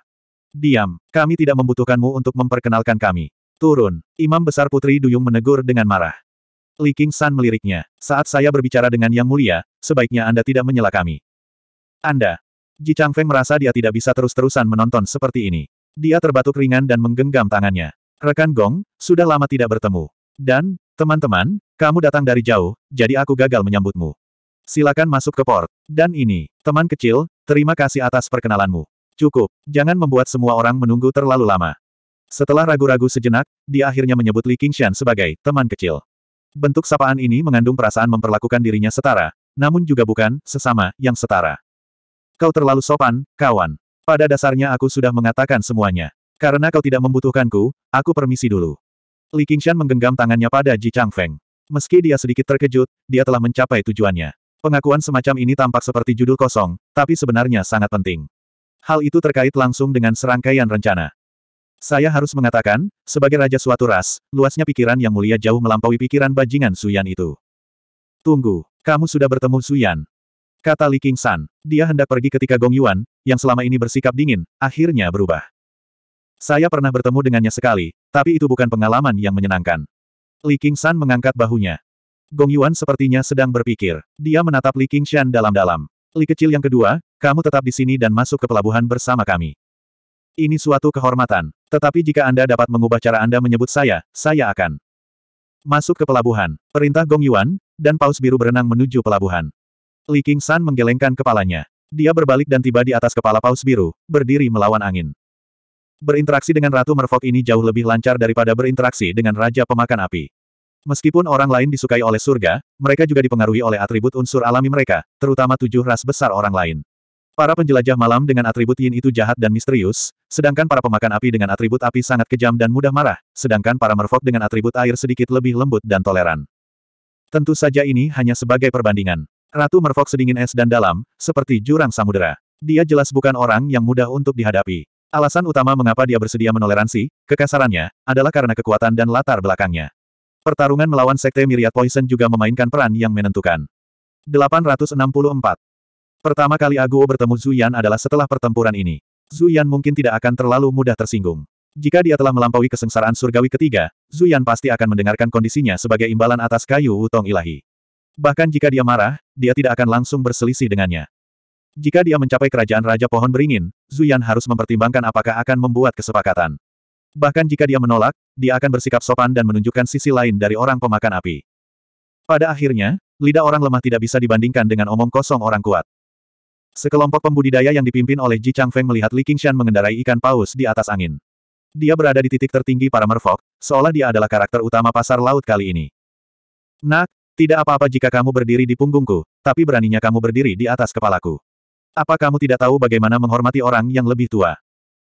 Diam, kami tidak membutuhkanmu untuk memperkenalkan kami. Turun, Imam Besar Putri Duyung menegur dengan marah. Li Qingshan San meliriknya. Saat saya berbicara dengan Yang Mulia, sebaiknya Anda tidak menyela kami. Anda, Ji Changfeng merasa dia tidak bisa terus-terusan menonton seperti ini. Dia terbatuk ringan dan menggenggam tangannya. Rekan Gong, sudah lama tidak bertemu. Dan, teman-teman, kamu datang dari jauh, jadi aku gagal menyambutmu. Silakan masuk ke port. Dan ini, teman kecil, terima kasih atas perkenalanmu. Cukup, jangan membuat semua orang menunggu terlalu lama. Setelah ragu-ragu sejenak, dia akhirnya menyebut Li Qingshan sebagai teman kecil. Bentuk sapaan ini mengandung perasaan memperlakukan dirinya setara, namun juga bukan sesama yang setara. Kau terlalu sopan, kawan. Pada dasarnya aku sudah mengatakan semuanya. Karena kau tidak membutuhkanku, aku permisi dulu. Li Qingshan menggenggam tangannya pada Ji Changfeng. Meski dia sedikit terkejut, dia telah mencapai tujuannya. Pengakuan semacam ini tampak seperti judul kosong, tapi sebenarnya sangat penting. Hal itu terkait langsung dengan serangkaian rencana. Saya harus mengatakan, sebagai raja suatu ras, luasnya pikiran yang mulia jauh melampaui pikiran bajingan Suyan itu. Tunggu, kamu sudah bertemu Suyan. Kata Li King San, dia hendak pergi ketika Gong Yuan, yang selama ini bersikap dingin, akhirnya berubah. Saya pernah bertemu dengannya sekali, tapi itu bukan pengalaman yang menyenangkan. Li King San mengangkat bahunya. Gong Yuan sepertinya sedang berpikir. Dia menatap Li King Shan dalam-dalam. Li kecil yang kedua, kamu tetap di sini dan masuk ke pelabuhan bersama kami. Ini suatu kehormatan. Tetapi jika Anda dapat mengubah cara Anda menyebut saya, saya akan masuk ke pelabuhan. Perintah Gong Yuan, dan paus biru berenang menuju pelabuhan. Li King San menggelengkan kepalanya. Dia berbalik dan tiba di atas kepala paus biru, berdiri melawan angin. Berinteraksi dengan Ratu Merfok ini jauh lebih lancar daripada berinteraksi dengan Raja Pemakan Api. Meskipun orang lain disukai oleh surga, mereka juga dipengaruhi oleh atribut unsur alami mereka, terutama tujuh ras besar orang lain. Para penjelajah malam dengan atribut yin itu jahat dan misterius, sedangkan para pemakan api dengan atribut api sangat kejam dan mudah marah, sedangkan para merfok dengan atribut air sedikit lebih lembut dan toleran. Tentu saja ini hanya sebagai perbandingan. Ratu Merfok sedingin es dan dalam, seperti jurang samudera. Dia jelas bukan orang yang mudah untuk dihadapi. Alasan utama mengapa dia bersedia menoleransi, kekasarannya, adalah karena kekuatan dan latar belakangnya. Pertarungan melawan Sekte Myriad Poison juga memainkan peran yang menentukan. 864. Pertama kali Aguo bertemu Zuyan adalah setelah pertempuran ini. Zuyan mungkin tidak akan terlalu mudah tersinggung. Jika dia telah melampaui kesengsaraan surgawi ketiga, Zuyan pasti akan mendengarkan kondisinya sebagai imbalan atas kayu utong ilahi. Bahkan jika dia marah, dia tidak akan langsung berselisih dengannya. Jika dia mencapai kerajaan Raja Pohon Beringin, Zuyan harus mempertimbangkan apakah akan membuat kesepakatan. Bahkan jika dia menolak, dia akan bersikap sopan dan menunjukkan sisi lain dari orang pemakan api. Pada akhirnya, lidah orang lemah tidak bisa dibandingkan dengan omong kosong orang kuat. Sekelompok pembudidaya yang dipimpin oleh Ji Chang Feng melihat Li Qingshan mengendarai ikan paus di atas angin. Dia berada di titik tertinggi para merfok, seolah dia adalah karakter utama pasar laut kali ini. Nak, tidak apa-apa jika kamu berdiri di punggungku, tapi beraninya kamu berdiri di atas kepalaku. Apa kamu tidak tahu bagaimana menghormati orang yang lebih tua?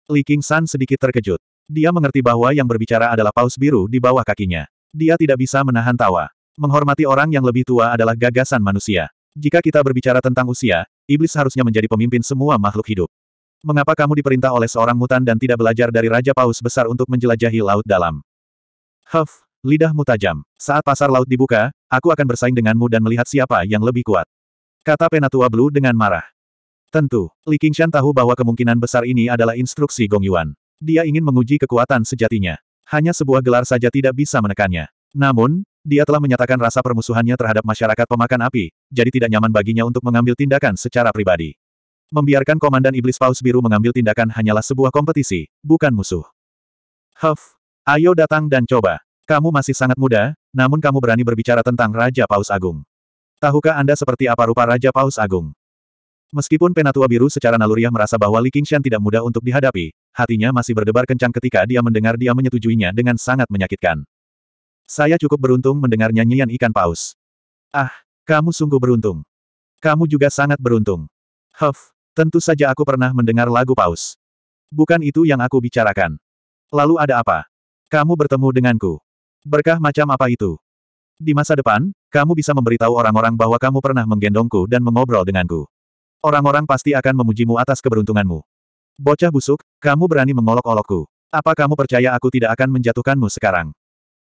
Li King San sedikit terkejut. Dia mengerti bahwa yang berbicara adalah paus biru di bawah kakinya. Dia tidak bisa menahan tawa. Menghormati orang yang lebih tua adalah gagasan manusia. Jika kita berbicara tentang usia, iblis harusnya menjadi pemimpin semua makhluk hidup. Mengapa kamu diperintah oleh seorang mutan dan tidak belajar dari Raja Paus Besar untuk menjelajahi Laut Dalam? Huff, Lidahmu tajam. Saat pasar laut dibuka, aku akan bersaing denganmu dan melihat siapa yang lebih kuat. Kata Penatua Blue dengan marah. Tentu, Li Qingshan tahu bahwa kemungkinan besar ini adalah instruksi Gong Yuan. Dia ingin menguji kekuatan sejatinya. Hanya sebuah gelar saja tidak bisa menekannya. Namun, dia telah menyatakan rasa permusuhannya terhadap masyarakat pemakan api, jadi tidak nyaman baginya untuk mengambil tindakan secara pribadi. Membiarkan Komandan Iblis Paus Biru mengambil tindakan hanyalah sebuah kompetisi, bukan musuh. Huff, ayo datang dan coba. Kamu masih sangat muda, namun kamu berani berbicara tentang Raja Paus Agung. Tahukah Anda seperti apa rupa Raja Paus Agung? Meskipun Penatua Biru secara naluriah merasa bahwa Li Qingshan tidak mudah untuk dihadapi, hatinya masih berdebar kencang ketika dia mendengar dia menyetujuinya dengan sangat menyakitkan. Saya cukup beruntung mendengar nyanyian ikan paus. Ah, kamu sungguh beruntung. Kamu juga sangat beruntung. Huff, tentu saja aku pernah mendengar lagu paus. Bukan itu yang aku bicarakan. Lalu ada apa? Kamu bertemu denganku. Berkah macam apa itu? Di masa depan, kamu bisa memberitahu orang-orang bahwa kamu pernah menggendongku dan mengobrol denganku. Orang-orang pasti akan memujimu atas keberuntunganmu. Bocah busuk, kamu berani mengolok-olokku. Apa kamu percaya aku tidak akan menjatuhkanmu sekarang?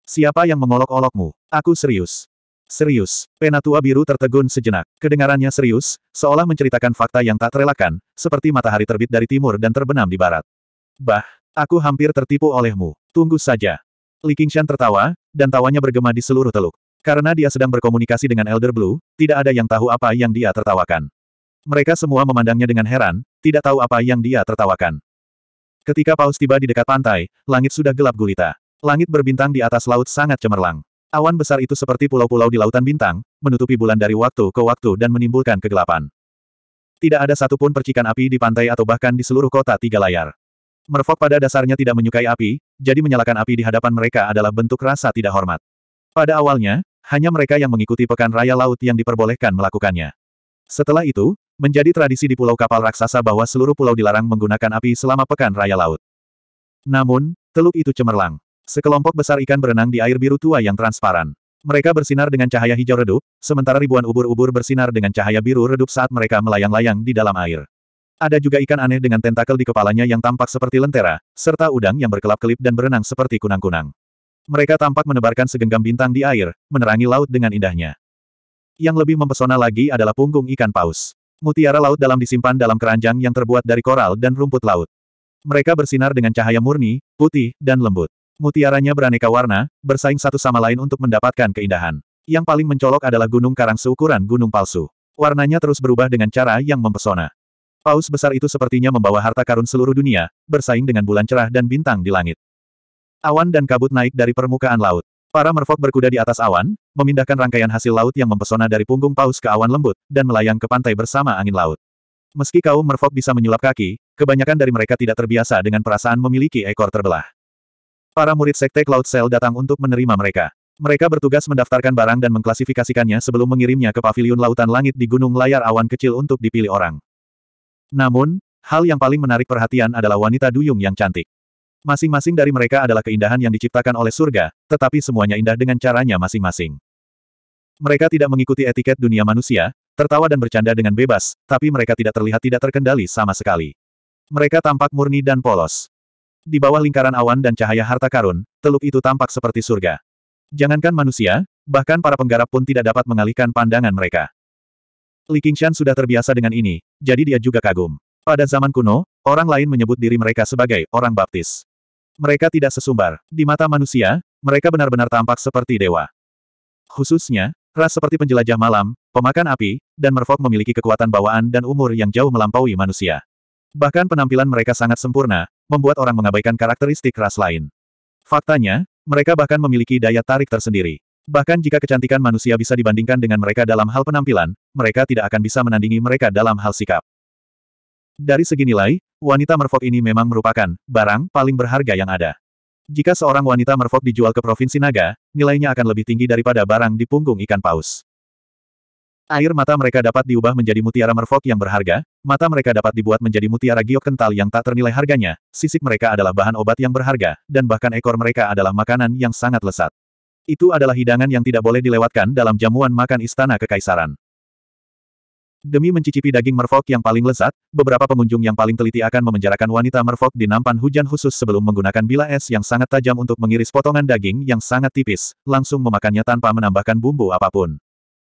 Siapa yang mengolok-olokmu? Aku serius. Serius. Penatua biru tertegun sejenak. Kedengarannya serius, seolah menceritakan fakta yang tak terelakkan, seperti matahari terbit dari timur dan terbenam di barat. Bah, aku hampir tertipu olehmu. Tunggu saja. Li Qingshan tertawa, dan tawanya bergema di seluruh teluk. Karena dia sedang berkomunikasi dengan Elder Blue, tidak ada yang tahu apa yang dia tertawakan. Mereka semua memandangnya dengan heran, tidak tahu apa yang dia tertawakan. Ketika paus tiba di dekat pantai, langit sudah gelap gulita. Langit berbintang di atas laut sangat cemerlang. Awan besar itu seperti pulau-pulau di lautan bintang, menutupi bulan dari waktu ke waktu dan menimbulkan kegelapan. Tidak ada satupun percikan api di pantai atau bahkan di seluruh kota tiga layar. Merfok pada dasarnya tidak menyukai api, jadi menyalakan api di hadapan mereka adalah bentuk rasa tidak hormat. Pada awalnya, hanya mereka yang mengikuti pekan raya laut yang diperbolehkan melakukannya. Setelah itu, menjadi tradisi di pulau kapal raksasa bahwa seluruh pulau dilarang menggunakan api selama pekan raya laut. Namun, teluk itu cemerlang. Sekelompok besar ikan berenang di air biru tua yang transparan. Mereka bersinar dengan cahaya hijau redup, sementara ribuan ubur-ubur bersinar dengan cahaya biru redup saat mereka melayang-layang di dalam air. Ada juga ikan aneh dengan tentakel di kepalanya yang tampak seperti lentera, serta udang yang berkelap-kelip dan berenang seperti kunang-kunang. Mereka tampak menebarkan segenggam bintang di air, menerangi laut dengan indahnya. Yang lebih mempesona lagi adalah punggung ikan paus. Mutiara laut dalam disimpan dalam keranjang yang terbuat dari koral dan rumput laut. Mereka bersinar dengan cahaya murni, putih, dan lembut. Mutiaranya beraneka warna, bersaing satu sama lain untuk mendapatkan keindahan. Yang paling mencolok adalah gunung karang seukuran gunung palsu. Warnanya terus berubah dengan cara yang mempesona. Paus besar itu sepertinya membawa harta karun seluruh dunia, bersaing dengan bulan cerah dan bintang di langit. Awan dan kabut naik dari permukaan laut. Para merfok berkuda di atas awan, memindahkan rangkaian hasil laut yang mempesona dari punggung paus ke awan lembut, dan melayang ke pantai bersama angin laut. Meski kaum merfok bisa menyulap kaki, kebanyakan dari mereka tidak terbiasa dengan perasaan memiliki ekor terbelah. Para murid sekte Cloud Cell datang untuk menerima mereka. Mereka bertugas mendaftarkan barang dan mengklasifikasikannya sebelum mengirimnya ke paviliun lautan langit di Gunung Layar Awan Kecil untuk dipilih orang. Namun, hal yang paling menarik perhatian adalah wanita duyung yang cantik. Masing-masing dari mereka adalah keindahan yang diciptakan oleh surga, tetapi semuanya indah dengan caranya masing-masing. Mereka tidak mengikuti etiket dunia manusia, tertawa dan bercanda dengan bebas, tapi mereka tidak terlihat tidak terkendali sama sekali. Mereka tampak murni dan polos. Di bawah lingkaran awan dan cahaya harta karun, teluk itu tampak seperti surga. Jangankan manusia, bahkan para penggarap pun tidak dapat mengalihkan pandangan mereka. Li Qingshan sudah terbiasa dengan ini, jadi dia juga kagum. Pada zaman kuno, orang lain menyebut diri mereka sebagai orang baptis. Mereka tidak sesumbar. Di mata manusia, mereka benar-benar tampak seperti dewa. Khususnya, ras seperti penjelajah malam, pemakan api, dan merfok memiliki kekuatan bawaan dan umur yang jauh melampaui manusia. Bahkan penampilan mereka sangat sempurna, membuat orang mengabaikan karakteristik ras lain. Faktanya, mereka bahkan memiliki daya tarik tersendiri. Bahkan jika kecantikan manusia bisa dibandingkan dengan mereka dalam hal penampilan, mereka tidak akan bisa menandingi mereka dalam hal sikap. Dari segi nilai, wanita merfok ini memang merupakan barang paling berharga yang ada. Jika seorang wanita merfok dijual ke Provinsi Naga, nilainya akan lebih tinggi daripada barang di punggung ikan paus. Air mata mereka dapat diubah menjadi mutiara merfok yang berharga, mata mereka dapat dibuat menjadi mutiara giok kental yang tak ternilai harganya, sisik mereka adalah bahan obat yang berharga, dan bahkan ekor mereka adalah makanan yang sangat lesat. Itu adalah hidangan yang tidak boleh dilewatkan dalam jamuan makan istana kekaisaran. Demi mencicipi daging merfok yang paling lezat, beberapa pengunjung yang paling teliti akan memenjarakan wanita merfok di nampan hujan khusus sebelum menggunakan bila es yang sangat tajam untuk mengiris potongan daging yang sangat tipis, langsung memakannya tanpa menambahkan bumbu apapun.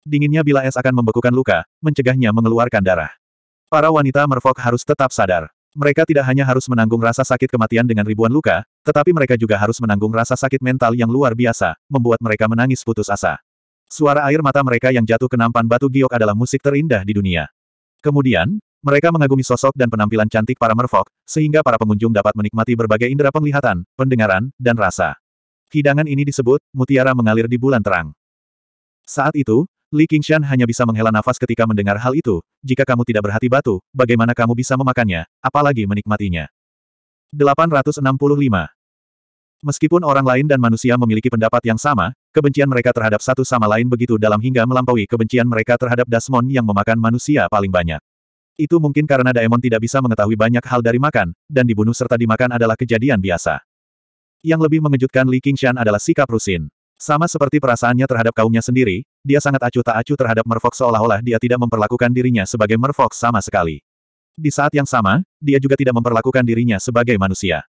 Dinginnya bila es akan membekukan luka, mencegahnya mengeluarkan darah. Para wanita merfok harus tetap sadar. Mereka tidak hanya harus menanggung rasa sakit kematian dengan ribuan luka, tetapi mereka juga harus menanggung rasa sakit mental yang luar biasa, membuat mereka menangis putus asa. Suara air mata mereka yang jatuh ke nampan batu giok adalah musik terindah di dunia. Kemudian, mereka mengagumi sosok dan penampilan cantik para merfok, sehingga para pengunjung dapat menikmati berbagai indera penglihatan, pendengaran, dan rasa. Hidangan ini disebut, mutiara mengalir di bulan terang. Saat itu, Li Qingshan hanya bisa menghela nafas ketika mendengar hal itu, jika kamu tidak berhati batu, bagaimana kamu bisa memakannya, apalagi menikmatinya. 865. Meskipun orang lain dan manusia memiliki pendapat yang sama, kebencian mereka terhadap satu sama lain begitu dalam hingga melampaui kebencian mereka terhadap Dasmon yang memakan manusia paling banyak. Itu mungkin karena Daemon tidak bisa mengetahui banyak hal dari makan, dan dibunuh serta dimakan adalah kejadian biasa. Yang lebih mengejutkan Li Qingshan adalah sikap Rusin. Sama seperti perasaannya terhadap kaumnya sendiri, dia sangat acuh tak acuh terhadap Merfolk seolah-olah dia tidak memperlakukan dirinya sebagai Merfolk sama sekali. Di saat yang sama, dia juga tidak memperlakukan dirinya sebagai manusia.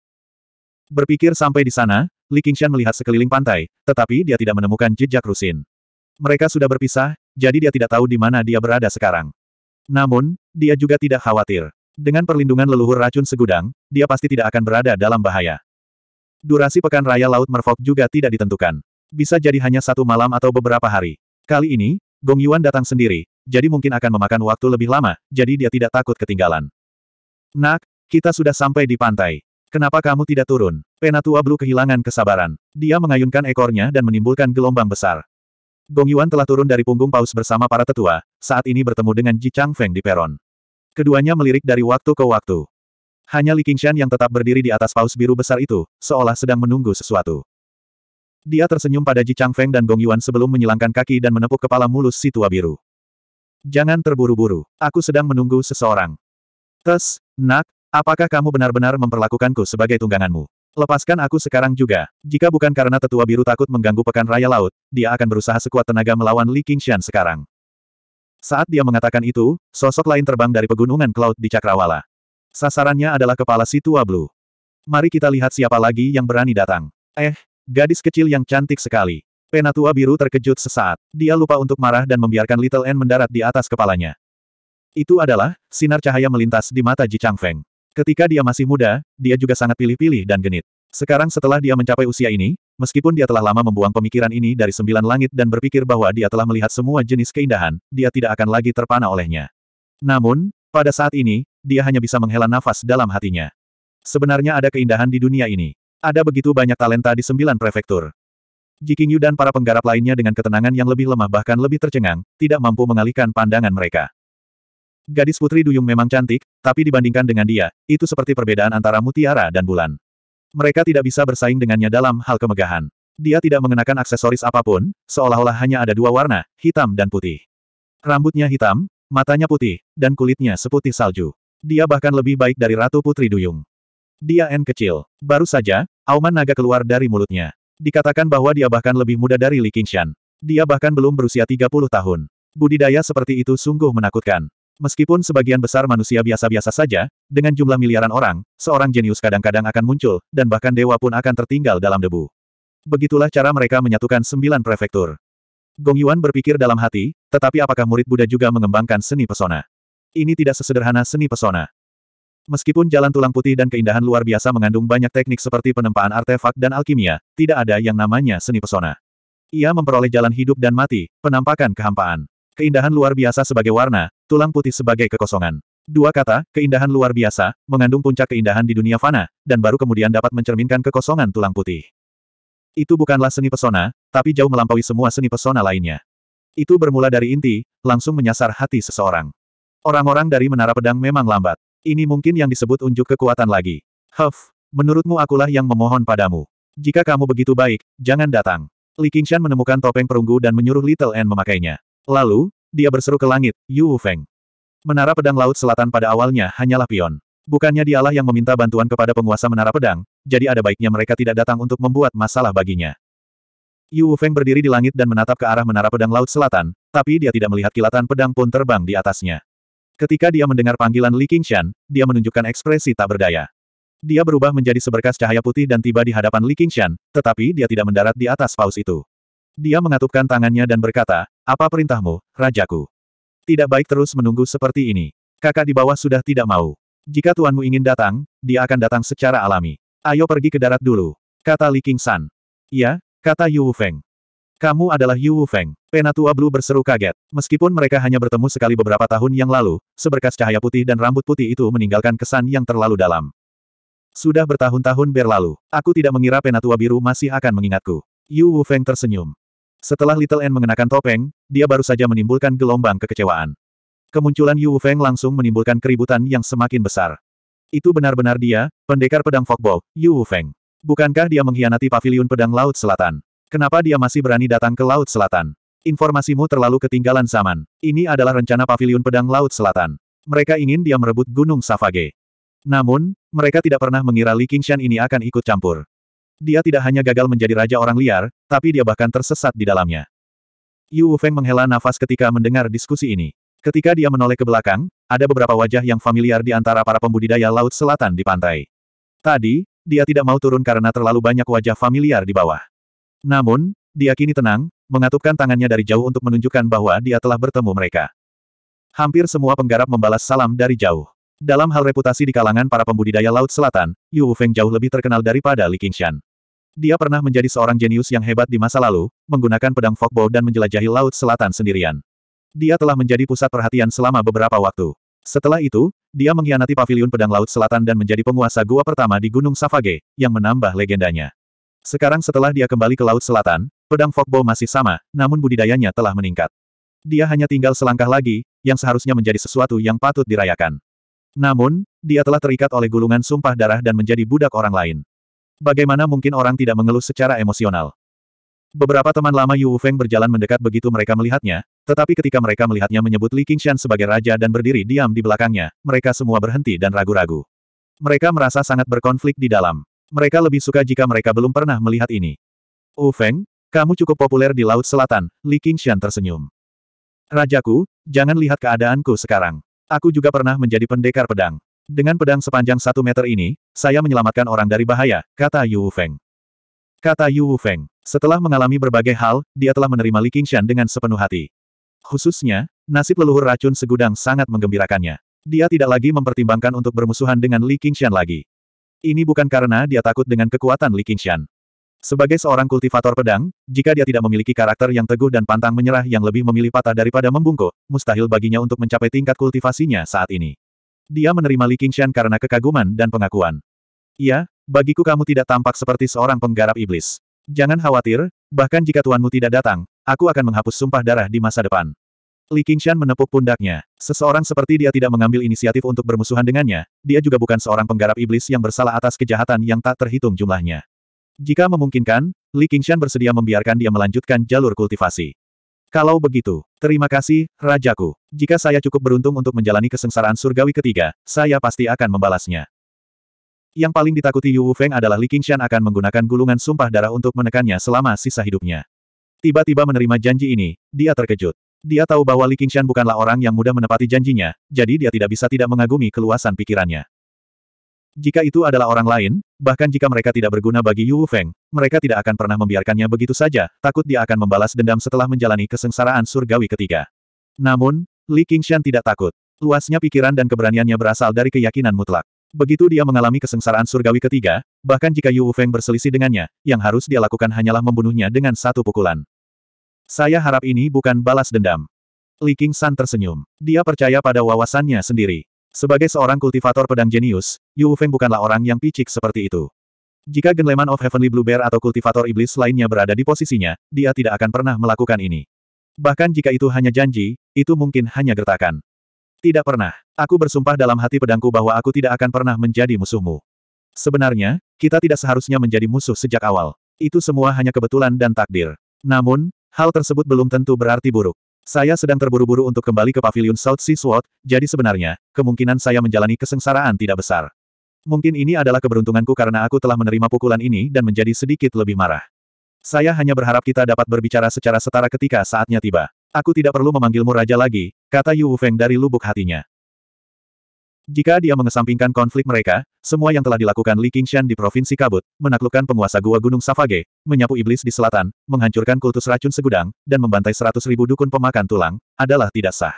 Berpikir sampai di sana, Li Qingshan melihat sekeliling pantai, tetapi dia tidak menemukan jejak Rusin. Mereka sudah berpisah, jadi dia tidak tahu di mana dia berada sekarang. Namun, dia juga tidak khawatir. Dengan perlindungan leluhur racun segudang, dia pasti tidak akan berada dalam bahaya. Durasi pekan raya Laut Merfolk juga tidak ditentukan. Bisa jadi hanya satu malam atau beberapa hari. Kali ini, Gong Yuan datang sendiri, jadi mungkin akan memakan waktu lebih lama, jadi dia tidak takut ketinggalan. Nak, kita sudah sampai di pantai. Kenapa kamu tidak turun? Penatua Blue kehilangan kesabaran. Dia mengayunkan ekornya dan menimbulkan gelombang besar. Gong Yuan telah turun dari punggung paus bersama para tetua, saat ini bertemu dengan Ji Chang Feng di peron. Keduanya melirik dari waktu ke waktu. Hanya Li Qingshan yang tetap berdiri di atas paus biru besar itu, seolah sedang menunggu sesuatu. Dia tersenyum pada Ji Changfeng dan Gong Yuan sebelum menyilangkan kaki dan menepuk kepala mulus si tua biru. Jangan terburu-buru, aku sedang menunggu seseorang. Tes, nak, apakah kamu benar-benar memperlakukanku sebagai tungganganmu? Lepaskan aku sekarang juga. Jika bukan karena tetua biru takut mengganggu pekan raya laut, dia akan berusaha sekuat tenaga melawan Li Qingxian sekarang. Saat dia mengatakan itu, sosok lain terbang dari pegunungan Cloud di Cakrawala. Sasarannya adalah kepala si tua Blue. Mari kita lihat siapa lagi yang berani datang. Eh, Gadis kecil yang cantik sekali. Penatua biru terkejut sesaat. Dia lupa untuk marah dan membiarkan Little N mendarat di atas kepalanya. Itu adalah, sinar cahaya melintas di mata Ji Changfeng. Ketika dia masih muda, dia juga sangat pilih-pilih dan genit. Sekarang setelah dia mencapai usia ini, meskipun dia telah lama membuang pemikiran ini dari sembilan langit dan berpikir bahwa dia telah melihat semua jenis keindahan, dia tidak akan lagi terpana olehnya. Namun, pada saat ini, dia hanya bisa menghela nafas dalam hatinya. Sebenarnya ada keindahan di dunia ini. Ada begitu banyak talenta di sembilan prefektur. Jikinyu dan para penggarap lainnya dengan ketenangan yang lebih lemah bahkan lebih tercengang, tidak mampu mengalihkan pandangan mereka. Gadis putri duyung memang cantik, tapi dibandingkan dengan dia, itu seperti perbedaan antara mutiara dan bulan. Mereka tidak bisa bersaing dengannya dalam hal kemegahan. Dia tidak mengenakan aksesoris apapun, seolah-olah hanya ada dua warna, hitam dan putih. Rambutnya hitam, matanya putih, dan kulitnya seputih salju. Dia bahkan lebih baik dari Ratu Putri Duyung. Dia N kecil. Baru saja, auman naga keluar dari mulutnya. Dikatakan bahwa dia bahkan lebih muda dari Li Qingshan. Dia bahkan belum berusia 30 tahun. Budidaya seperti itu sungguh menakutkan. Meskipun sebagian besar manusia biasa-biasa saja, dengan jumlah miliaran orang, seorang jenius kadang-kadang akan muncul, dan bahkan dewa pun akan tertinggal dalam debu. Begitulah cara mereka menyatukan sembilan prefektur. Gong Yuan berpikir dalam hati, tetapi apakah murid Buddha juga mengembangkan seni pesona? Ini tidak sesederhana seni pesona. Meskipun jalan tulang putih dan keindahan luar biasa mengandung banyak teknik seperti penempaan artefak dan alkimia, tidak ada yang namanya seni pesona. Ia memperoleh jalan hidup dan mati, penampakan kehampaan. Keindahan luar biasa sebagai warna, tulang putih sebagai kekosongan. Dua kata, keindahan luar biasa, mengandung puncak keindahan di dunia fana, dan baru kemudian dapat mencerminkan kekosongan tulang putih. Itu bukanlah seni pesona, tapi jauh melampaui semua seni pesona lainnya. Itu bermula dari inti, langsung menyasar hati seseorang. Orang-orang dari Menara Pedang memang lambat. Ini mungkin yang disebut unjuk kekuatan lagi. Huff, menurutmu akulah yang memohon padamu. Jika kamu begitu baik, jangan datang. Li Qingshan menemukan topeng perunggu dan menyuruh Little N memakainya. Lalu, dia berseru ke langit, Yu Feng. Menara Pedang Laut Selatan pada awalnya hanyalah pion. Bukannya dialah yang meminta bantuan kepada penguasa Menara Pedang, jadi ada baiknya mereka tidak datang untuk membuat masalah baginya. Yu Feng berdiri di langit dan menatap ke arah Menara Pedang Laut Selatan, tapi dia tidak melihat kilatan pedang pun terbang di atasnya. Ketika dia mendengar panggilan Li Qingshan, dia menunjukkan ekspresi tak berdaya. Dia berubah menjadi seberkas cahaya putih dan tiba di hadapan Li Qingshan, tetapi dia tidak mendarat di atas paus itu. Dia mengatupkan tangannya dan berkata, apa perintahmu, Rajaku? Tidak baik terus menunggu seperti ini. Kakak di bawah sudah tidak mau. Jika tuanmu ingin datang, dia akan datang secara alami. Ayo pergi ke darat dulu. Kata Li Qingshan. "Ya," kata Yu Feng. Kamu adalah Yu Feng. Penatua Blue berseru kaget. Meskipun mereka hanya bertemu sekali beberapa tahun yang lalu, seberkas cahaya putih dan rambut putih itu meninggalkan kesan yang terlalu dalam. Sudah bertahun-tahun berlalu, aku tidak mengira penatua biru masih akan mengingatku. Yu Feng tersenyum. Setelah Little N mengenakan topeng, dia baru saja menimbulkan gelombang kekecewaan. Kemunculan Yu Feng langsung menimbulkan keributan yang semakin besar. Itu benar-benar dia, pendekar pedang Fogbo, Yu Feng. Bukankah dia mengkhianati Paviliun pedang Laut Selatan? Kenapa dia masih berani datang ke Laut Selatan? Informasimu terlalu ketinggalan zaman. Ini adalah rencana Paviliun pedang Laut Selatan. Mereka ingin dia merebut Gunung Savage. Namun, mereka tidak pernah mengira Li Qingshan ini akan ikut campur. Dia tidak hanya gagal menjadi raja orang liar, tapi dia bahkan tersesat di dalamnya. Yu Feng menghela nafas ketika mendengar diskusi ini. Ketika dia menoleh ke belakang, ada beberapa wajah yang familiar di antara para pembudidaya Laut Selatan di pantai. Tadi, dia tidak mau turun karena terlalu banyak wajah familiar di bawah. Namun, dia kini tenang, mengatupkan tangannya dari jauh untuk menunjukkan bahwa dia telah bertemu mereka. Hampir semua penggarap membalas salam dari jauh. Dalam hal reputasi di kalangan para pembudidaya Laut Selatan, Yu Feng jauh lebih terkenal daripada Li Qingshan. Dia pernah menjadi seorang jenius yang hebat di masa lalu, menggunakan pedang Fogbo dan menjelajahi Laut Selatan sendirian. Dia telah menjadi pusat perhatian selama beberapa waktu. Setelah itu, dia mengkhianati paviliun pedang Laut Selatan dan menjadi penguasa gua pertama di Gunung Savage, yang menambah legendanya. Sekarang setelah dia kembali ke Laut Selatan, pedang Fokbo masih sama, namun budidayanya telah meningkat. Dia hanya tinggal selangkah lagi, yang seharusnya menjadi sesuatu yang patut dirayakan. Namun, dia telah terikat oleh gulungan sumpah darah dan menjadi budak orang lain. Bagaimana mungkin orang tidak mengeluh secara emosional? Beberapa teman lama Yu Feng berjalan mendekat begitu mereka melihatnya, tetapi ketika mereka melihatnya menyebut Li Qingshan sebagai raja dan berdiri diam di belakangnya, mereka semua berhenti dan ragu-ragu. Mereka merasa sangat berkonflik di dalam. Mereka lebih suka jika mereka belum pernah melihat ini. Wu oh, Feng, kamu cukup populer di Laut Selatan, Li Qingshan tersenyum. Rajaku, jangan lihat keadaanku sekarang. Aku juga pernah menjadi pendekar pedang. Dengan pedang sepanjang satu meter ini, saya menyelamatkan orang dari bahaya, kata Yu Feng. Kata Yu Feng, setelah mengalami berbagai hal, dia telah menerima Li Qingshan dengan sepenuh hati. Khususnya, nasib leluhur racun segudang sangat menggembirakannya. Dia tidak lagi mempertimbangkan untuk bermusuhan dengan Li Qingshan lagi. Ini bukan karena dia takut dengan kekuatan Li Qingshan. Sebagai seorang kultivator pedang, jika dia tidak memiliki karakter yang teguh dan pantang menyerah yang lebih memilih patah daripada membungkuk, mustahil baginya untuk mencapai tingkat kultivasinya saat ini. Dia menerima Li Qingshan karena kekaguman dan pengakuan. Iya, bagiku kamu tidak tampak seperti seorang penggarap iblis. Jangan khawatir, bahkan jika tuanmu tidak datang, aku akan menghapus sumpah darah di masa depan. Li Qingshan menepuk pundaknya. Seseorang seperti dia tidak mengambil inisiatif untuk bermusuhan dengannya, dia juga bukan seorang penggarap iblis yang bersalah atas kejahatan yang tak terhitung jumlahnya. Jika memungkinkan, Li Qingshan bersedia membiarkan dia melanjutkan jalur kultivasi. Kalau begitu, terima kasih, Rajaku. Jika saya cukup beruntung untuk menjalani kesengsaraan surgawi ketiga, saya pasti akan membalasnya. Yang paling ditakuti Yu Feng adalah Li Qingshan akan menggunakan gulungan sumpah darah untuk menekannya selama sisa hidupnya. Tiba-tiba menerima janji ini, dia terkejut. Dia tahu bahwa Li Qingshan bukanlah orang yang mudah menepati janjinya, jadi dia tidak bisa tidak mengagumi keluasan pikirannya. Jika itu adalah orang lain, bahkan jika mereka tidak berguna bagi Yu Feng, mereka tidak akan pernah membiarkannya begitu saja, takut dia akan membalas dendam setelah menjalani kesengsaraan surgawi ketiga. Namun, Li Qingshan tidak takut. Luasnya pikiran dan keberaniannya berasal dari keyakinan mutlak. Begitu dia mengalami kesengsaraan surgawi ketiga, bahkan jika Yu Feng berselisih dengannya, yang harus dia lakukan hanyalah membunuhnya dengan satu pukulan. Saya harap ini bukan balas dendam. Li King San tersenyum. Dia percaya pada wawasannya sendiri. Sebagai seorang kultivator pedang jenius, Yu Feng bukanlah orang yang picik seperti itu. Jika Genleman of Heavenly Blue Bear atau kultivator iblis lainnya berada di posisinya, dia tidak akan pernah melakukan ini. Bahkan jika itu hanya janji, itu mungkin hanya gertakan. Tidak pernah. Aku bersumpah dalam hati pedangku bahwa aku tidak akan pernah menjadi musuhmu. Sebenarnya, kita tidak seharusnya menjadi musuh sejak awal. Itu semua hanya kebetulan dan takdir. Namun, Hal tersebut belum tentu berarti buruk. Saya sedang terburu-buru untuk kembali ke pavilion South Sea Sword, jadi sebenarnya, kemungkinan saya menjalani kesengsaraan tidak besar. Mungkin ini adalah keberuntunganku karena aku telah menerima pukulan ini dan menjadi sedikit lebih marah. Saya hanya berharap kita dapat berbicara secara setara ketika saatnya tiba. Aku tidak perlu memanggilmu raja lagi, kata Yu Feng dari lubuk hatinya. Jika dia mengesampingkan konflik mereka, semua yang telah dilakukan Li Qingshan di Provinsi Kabut, menaklukkan penguasa Gua Gunung Savage, menyapu iblis di selatan, menghancurkan kultus racun segudang, dan membantai seratus ribu dukun pemakan tulang, adalah tidak sah.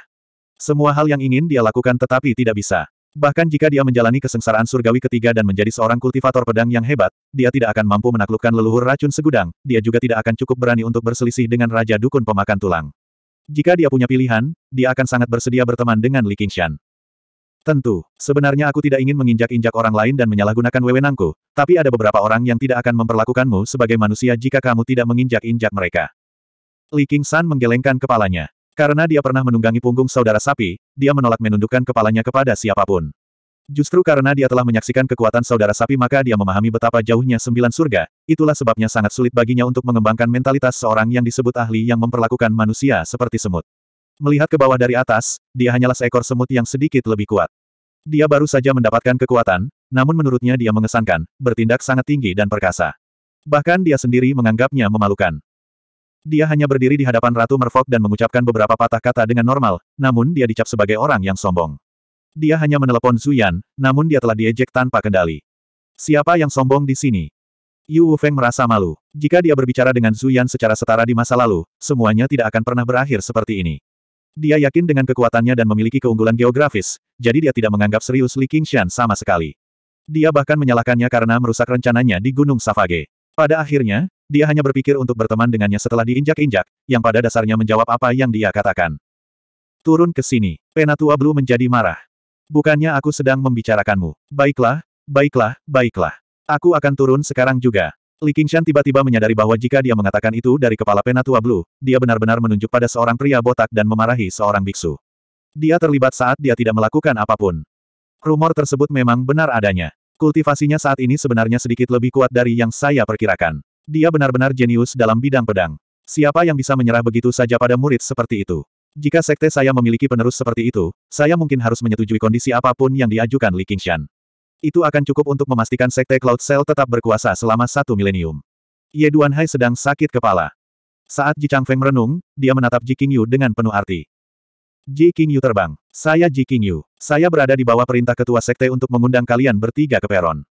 Semua hal yang ingin dia lakukan tetapi tidak bisa. Bahkan jika dia menjalani kesengsaraan surgawi ketiga dan menjadi seorang kultivator pedang yang hebat, dia tidak akan mampu menaklukkan leluhur racun segudang, dia juga tidak akan cukup berani untuk berselisih dengan Raja Dukun Pemakan Tulang. Jika dia punya pilihan, dia akan sangat bersedia berteman dengan Li Qingshan. Tentu, sebenarnya aku tidak ingin menginjak-injak orang lain dan menyalahgunakan wewenangku, tapi ada beberapa orang yang tidak akan memperlakukanmu sebagai manusia jika kamu tidak menginjak-injak mereka. Li King San menggelengkan kepalanya. Karena dia pernah menunggangi punggung saudara sapi, dia menolak menundukkan kepalanya kepada siapapun. Justru karena dia telah menyaksikan kekuatan saudara sapi maka dia memahami betapa jauhnya sembilan surga, itulah sebabnya sangat sulit baginya untuk mengembangkan mentalitas seorang yang disebut ahli yang memperlakukan manusia seperti semut. Melihat ke bawah dari atas, dia hanyalah seekor semut yang sedikit lebih kuat. Dia baru saja mendapatkan kekuatan, namun menurutnya dia mengesankan, bertindak sangat tinggi dan perkasa. Bahkan dia sendiri menganggapnya memalukan. Dia hanya berdiri di hadapan Ratu Merfok dan mengucapkan beberapa patah kata dengan normal, namun dia dicap sebagai orang yang sombong. Dia hanya menelepon Zuyan, namun dia telah diejek tanpa kendali. Siapa yang sombong di sini? Yu Wufeng merasa malu. Jika dia berbicara dengan Zuyan secara setara di masa lalu, semuanya tidak akan pernah berakhir seperti ini. Dia yakin dengan kekuatannya dan memiliki keunggulan geografis, jadi dia tidak menganggap serius Li Qingshan sama sekali. Dia bahkan menyalahkannya karena merusak rencananya di Gunung Savage. Pada akhirnya, dia hanya berpikir untuk berteman dengannya setelah diinjak-injak, yang pada dasarnya menjawab apa yang dia katakan. Turun ke sini. Penatua Blue menjadi marah. Bukannya aku sedang membicarakanmu. Baiklah, baiklah, baiklah. Aku akan turun sekarang juga. Li Qingshan tiba-tiba menyadari bahwa jika dia mengatakan itu dari kepala penatua Blue, dia benar-benar menunjuk pada seorang pria botak dan memarahi seorang biksu. Dia terlibat saat dia tidak melakukan apapun. Rumor tersebut memang benar adanya. Kultivasinya saat ini sebenarnya sedikit lebih kuat dari yang saya perkirakan. Dia benar-benar jenius dalam bidang pedang. Siapa yang bisa menyerah begitu saja pada murid seperti itu? Jika sekte saya memiliki penerus seperti itu, saya mungkin harus menyetujui kondisi apapun yang diajukan Li Qingshan. Itu akan cukup untuk memastikan Sekte Cloud Cell tetap berkuasa selama satu milenium. Ye Duanhai sedang sakit kepala. Saat Ji Changfeng merenung, dia menatap Ji Qingyu dengan penuh arti. Ji Qingyu terbang. Saya Ji Qingyu. Saya berada di bawah perintah ketua sekte untuk mengundang kalian bertiga ke peron.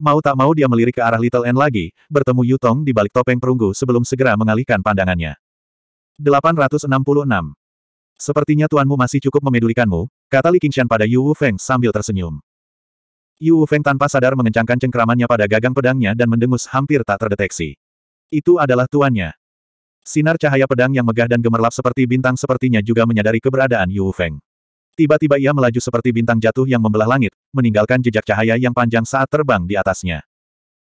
Mau tak mau dia melirik ke arah Little N lagi, bertemu Yutong di balik topeng perunggu sebelum segera mengalihkan pandangannya. 866. Sepertinya tuanmu masih cukup memedulikanmu, kata Li Qingshan pada Yu Wu Feng sambil tersenyum. Yu Feng tanpa sadar mengencangkan cengkeramannya pada gagang pedangnya dan mendengus hampir tak terdeteksi. Itu adalah tuannya. Sinar cahaya pedang yang megah dan gemerlap seperti bintang sepertinya juga menyadari keberadaan Yu Feng. Tiba-tiba ia melaju seperti bintang jatuh yang membelah langit, meninggalkan jejak cahaya yang panjang saat terbang di atasnya.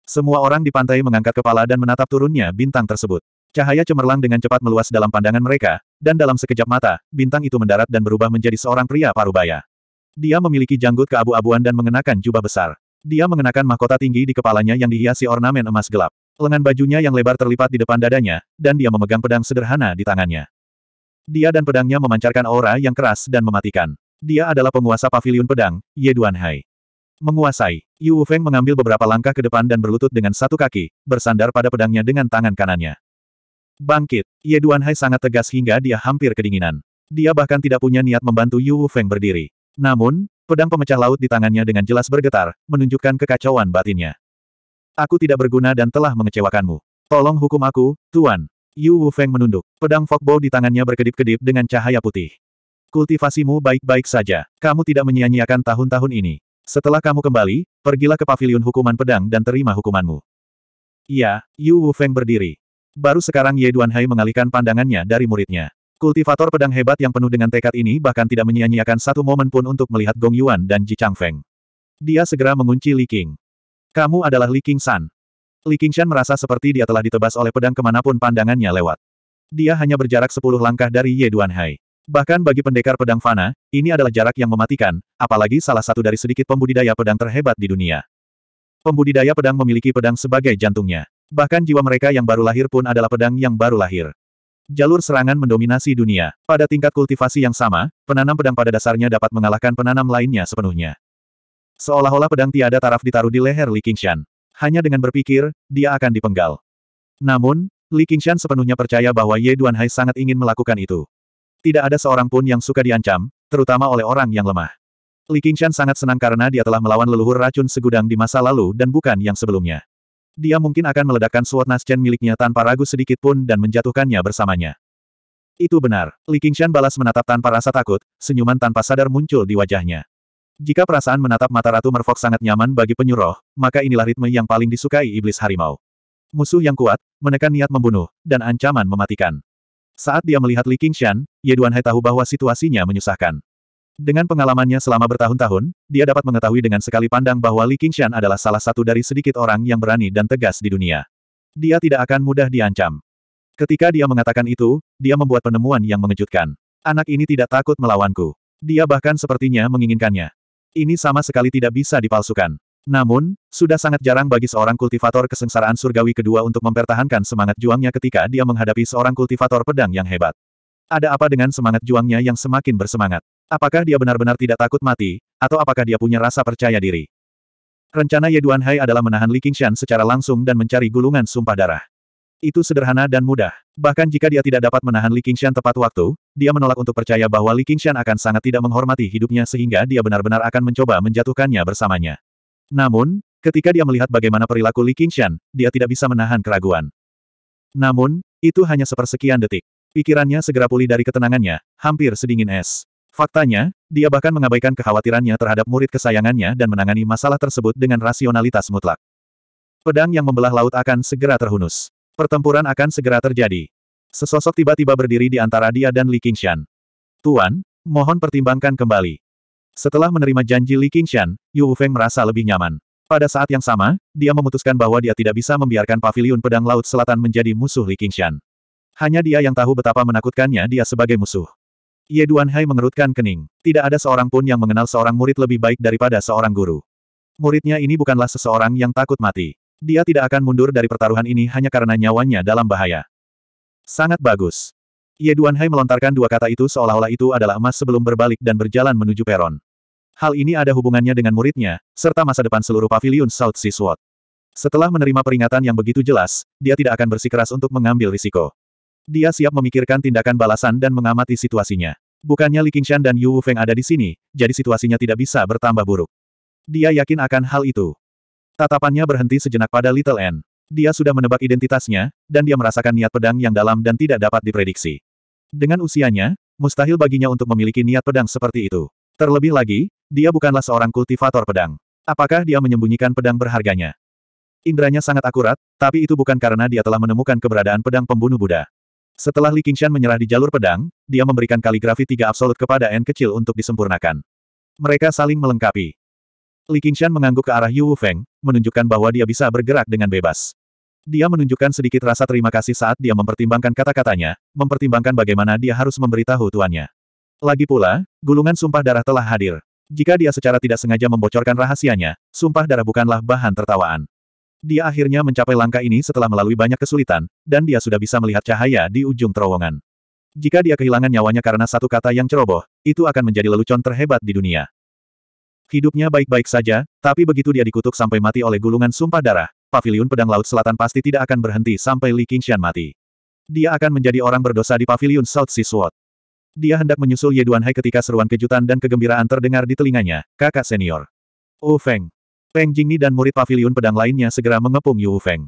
Semua orang di pantai mengangkat kepala dan menatap turunnya bintang tersebut. Cahaya cemerlang dengan cepat meluas dalam pandangan mereka, dan dalam sekejap mata, bintang itu mendarat dan berubah menjadi seorang pria parubaya. Dia memiliki janggut keabu-abuan dan mengenakan jubah besar. Dia mengenakan mahkota tinggi di kepalanya yang dihiasi ornamen emas gelap. Lengan bajunya yang lebar terlipat di depan dadanya, dan dia memegang pedang sederhana di tangannya. Dia dan pedangnya memancarkan aura yang keras dan mematikan. Dia adalah penguasa pavilion pedang, Ye Duanhai. Menguasai, Yu Feng mengambil beberapa langkah ke depan dan berlutut dengan satu kaki, bersandar pada pedangnya dengan tangan kanannya. Bangkit, Ye Duanhai sangat tegas hingga dia hampir kedinginan. Dia bahkan tidak punya niat membantu Yu Feng berdiri. Namun, pedang pemecah laut di tangannya dengan jelas bergetar, menunjukkan kekacauan batinnya. Aku tidak berguna dan telah mengecewakanmu. Tolong hukum aku, Tuan. Yu Wufeng menunduk. Pedang Fokbo di tangannya berkedip-kedip dengan cahaya putih. Kultivasimu baik-baik saja. Kamu tidak menyia-nyiakan tahun-tahun ini. Setelah kamu kembali, pergilah ke pavilion hukuman pedang dan terima hukumanmu. Iya, Yu Wufeng berdiri. Baru sekarang Ye Duanhai mengalihkan pandangannya dari muridnya. Kultivator pedang hebat yang penuh dengan tekad ini bahkan tidak menyia-nyiakan satu momen pun untuk melihat Gong Yuan dan Ji Changfeng. Dia segera mengunci Li Qing. Kamu adalah Li Qing San. Li Qingshan merasa seperti dia telah ditebas oleh pedang kemanapun pandangannya lewat. Dia hanya berjarak sepuluh langkah dari Ye Duanhai. Bahkan bagi pendekar pedang fana, ini adalah jarak yang mematikan, apalagi salah satu dari sedikit pembudidaya pedang terhebat di dunia. Pembudidaya pedang memiliki pedang sebagai jantungnya. Bahkan jiwa mereka yang baru lahir pun adalah pedang yang baru lahir. Jalur serangan mendominasi dunia. Pada tingkat kultivasi yang sama, penanam pedang pada dasarnya dapat mengalahkan penanam lainnya sepenuhnya. Seolah-olah pedang tiada taraf ditaruh di leher Li Qingshan. Hanya dengan berpikir, dia akan dipenggal. Namun, Li Qingshan sepenuhnya percaya bahwa Ye Duanhai sangat ingin melakukan itu. Tidak ada seorang pun yang suka diancam, terutama oleh orang yang lemah. Li Qingshan sangat senang karena dia telah melawan leluhur racun segudang di masa lalu dan bukan yang sebelumnya. Dia mungkin akan meledakkan sword Naschen miliknya tanpa ragu sedikit pun dan menjatuhkannya bersamanya. Itu benar. Li Qingshan balas menatap tanpa rasa takut, senyuman tanpa sadar muncul di wajahnya. Jika perasaan menatap mata Ratu Merfok sangat nyaman bagi penyuruh, maka inilah ritme yang paling disukai iblis harimau. Musuh yang kuat, menekan niat membunuh, dan ancaman mematikan. Saat dia melihat Li Qingshan, Ye Duanhai tahu bahwa situasinya menyusahkan. Dengan pengalamannya selama bertahun-tahun, dia dapat mengetahui dengan sekali pandang bahwa Li Qingshan adalah salah satu dari sedikit orang yang berani dan tegas di dunia. Dia tidak akan mudah diancam. Ketika dia mengatakan itu, dia membuat penemuan yang mengejutkan. Anak ini tidak takut melawanku. Dia bahkan sepertinya menginginkannya. Ini sama sekali tidak bisa dipalsukan. Namun, sudah sangat jarang bagi seorang kultivator kesengsaraan surgawi kedua untuk mempertahankan semangat juangnya ketika dia menghadapi seorang kultivator pedang yang hebat. Ada apa dengan semangat juangnya yang semakin bersemangat? Apakah dia benar-benar tidak takut mati, atau apakah dia punya rasa percaya diri? Rencana Ye Duanhai adalah menahan Li Qingshan secara langsung dan mencari gulungan sumpah darah. Itu sederhana dan mudah. Bahkan jika dia tidak dapat menahan Li Qingshan tepat waktu, dia menolak untuk percaya bahwa Li Qingshan akan sangat tidak menghormati hidupnya sehingga dia benar-benar akan mencoba menjatuhkannya bersamanya. Namun, ketika dia melihat bagaimana perilaku Li Qingshan, dia tidak bisa menahan keraguan. Namun, itu hanya sepersekian detik. Pikirannya segera pulih dari ketenangannya, hampir sedingin es. Faktanya, dia bahkan mengabaikan kekhawatirannya terhadap murid kesayangannya dan menangani masalah tersebut dengan rasionalitas mutlak. Pedang yang membelah laut akan segera terhunus. Pertempuran akan segera terjadi. Sesosok tiba-tiba berdiri di antara dia dan Li Qingshan. Tuan, mohon pertimbangkan kembali. Setelah menerima janji Li Qingshan, Yu Feng merasa lebih nyaman. Pada saat yang sama, dia memutuskan bahwa dia tidak bisa membiarkan paviliun pedang laut selatan menjadi musuh Li Qingshan. Hanya dia yang tahu betapa menakutkannya dia sebagai musuh. Ye Duanhai mengerutkan kening. Tidak ada seorang pun yang mengenal seorang murid lebih baik daripada seorang guru. Muridnya ini bukanlah seseorang yang takut mati. Dia tidak akan mundur dari pertaruhan ini hanya karena nyawanya dalam bahaya. Sangat bagus. Ye Duanhai melontarkan dua kata itu seolah-olah itu adalah emas sebelum berbalik dan berjalan menuju peron. Hal ini ada hubungannya dengan muridnya, serta masa depan seluruh pavilion South Sea Sword. Setelah menerima peringatan yang begitu jelas, dia tidak akan bersikeras untuk mengambil risiko. Dia siap memikirkan tindakan balasan dan mengamati situasinya. Bukannya Li Qingshan dan Yu Wufeng ada di sini, jadi situasinya tidak bisa bertambah buruk. Dia yakin akan hal itu. Tatapannya berhenti sejenak pada Little N. Dia sudah menebak identitasnya, dan dia merasakan niat pedang yang dalam dan tidak dapat diprediksi. Dengan usianya, mustahil baginya untuk memiliki niat pedang seperti itu. Terlebih lagi, dia bukanlah seorang kultivator pedang. Apakah dia menyembunyikan pedang berharganya? Indranya sangat akurat, tapi itu bukan karena dia telah menemukan keberadaan pedang pembunuh Buddha. Setelah Li Qingshan menyerah di jalur pedang, dia memberikan kaligrafi tiga absolut kepada N kecil untuk disempurnakan. Mereka saling melengkapi. Li Qingshan mengangguk ke arah Yu Wufeng, menunjukkan bahwa dia bisa bergerak dengan bebas. Dia menunjukkan sedikit rasa terima kasih saat dia mempertimbangkan kata-katanya, mempertimbangkan bagaimana dia harus memberitahu tuannya. Lagi pula, gulungan sumpah darah telah hadir. Jika dia secara tidak sengaja membocorkan rahasianya, sumpah darah bukanlah bahan tertawaan. Dia akhirnya mencapai langkah ini setelah melalui banyak kesulitan, dan dia sudah bisa melihat cahaya di ujung terowongan. Jika dia kehilangan nyawanya karena satu kata yang ceroboh, itu akan menjadi lelucon terhebat di dunia. Hidupnya baik-baik saja, tapi begitu dia dikutuk sampai mati oleh gulungan sumpah darah, Paviliun Pedang Laut Selatan pasti tidak akan berhenti sampai Li Qingshan mati. Dia akan menjadi orang berdosa di Paviliun South Sea Sword. Dia hendak menyusul Ye Hai ketika seruan kejutan dan kegembiraan terdengar di telinganya, kakak senior. Oh Feng, Feng Jingni dan murid pavilion pedang lainnya segera mengepung Yu Feng.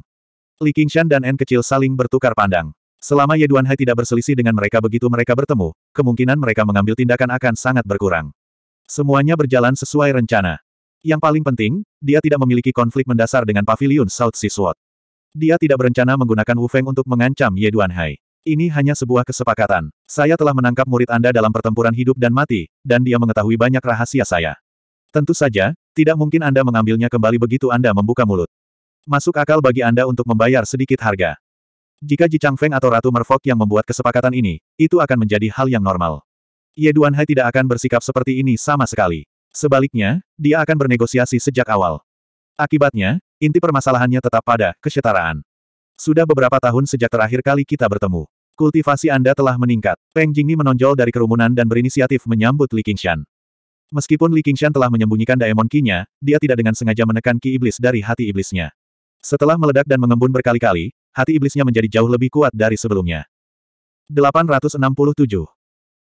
Li Qingshan dan En kecil saling bertukar pandang. Selama Ye Hai tidak berselisih dengan mereka begitu mereka bertemu, kemungkinan mereka mengambil tindakan akan sangat berkurang. Semuanya berjalan sesuai rencana. Yang paling penting, dia tidak memiliki konflik mendasar dengan pavilion South Sea Sword. Dia tidak berencana menggunakan Wu Feng untuk mengancam Ye Hai. Ini hanya sebuah kesepakatan. Saya telah menangkap murid Anda dalam pertempuran hidup dan mati, dan dia mengetahui banyak rahasia saya. Tentu saja, tidak mungkin Anda mengambilnya kembali begitu Anda membuka mulut. Masuk akal bagi Anda untuk membayar sedikit harga. Jika Ji Feng atau Ratu Merfok yang membuat kesepakatan ini, itu akan menjadi hal yang normal. Ye Duanhai tidak akan bersikap seperti ini sama sekali. Sebaliknya, dia akan bernegosiasi sejak awal. Akibatnya, inti permasalahannya tetap pada kesetaraan. Sudah beberapa tahun sejak terakhir kali kita bertemu. Kultivasi Anda telah meningkat. Peng Jingni menonjol dari kerumunan dan berinisiatif menyambut Li Qingshan. Meskipun Li Qingshan telah menyembunyikan Daemon Ki-nya, dia tidak dengan sengaja menekan Ki Iblis dari hati iblisnya. Setelah meledak dan mengembun berkali-kali, hati iblisnya menjadi jauh lebih kuat dari sebelumnya. 867.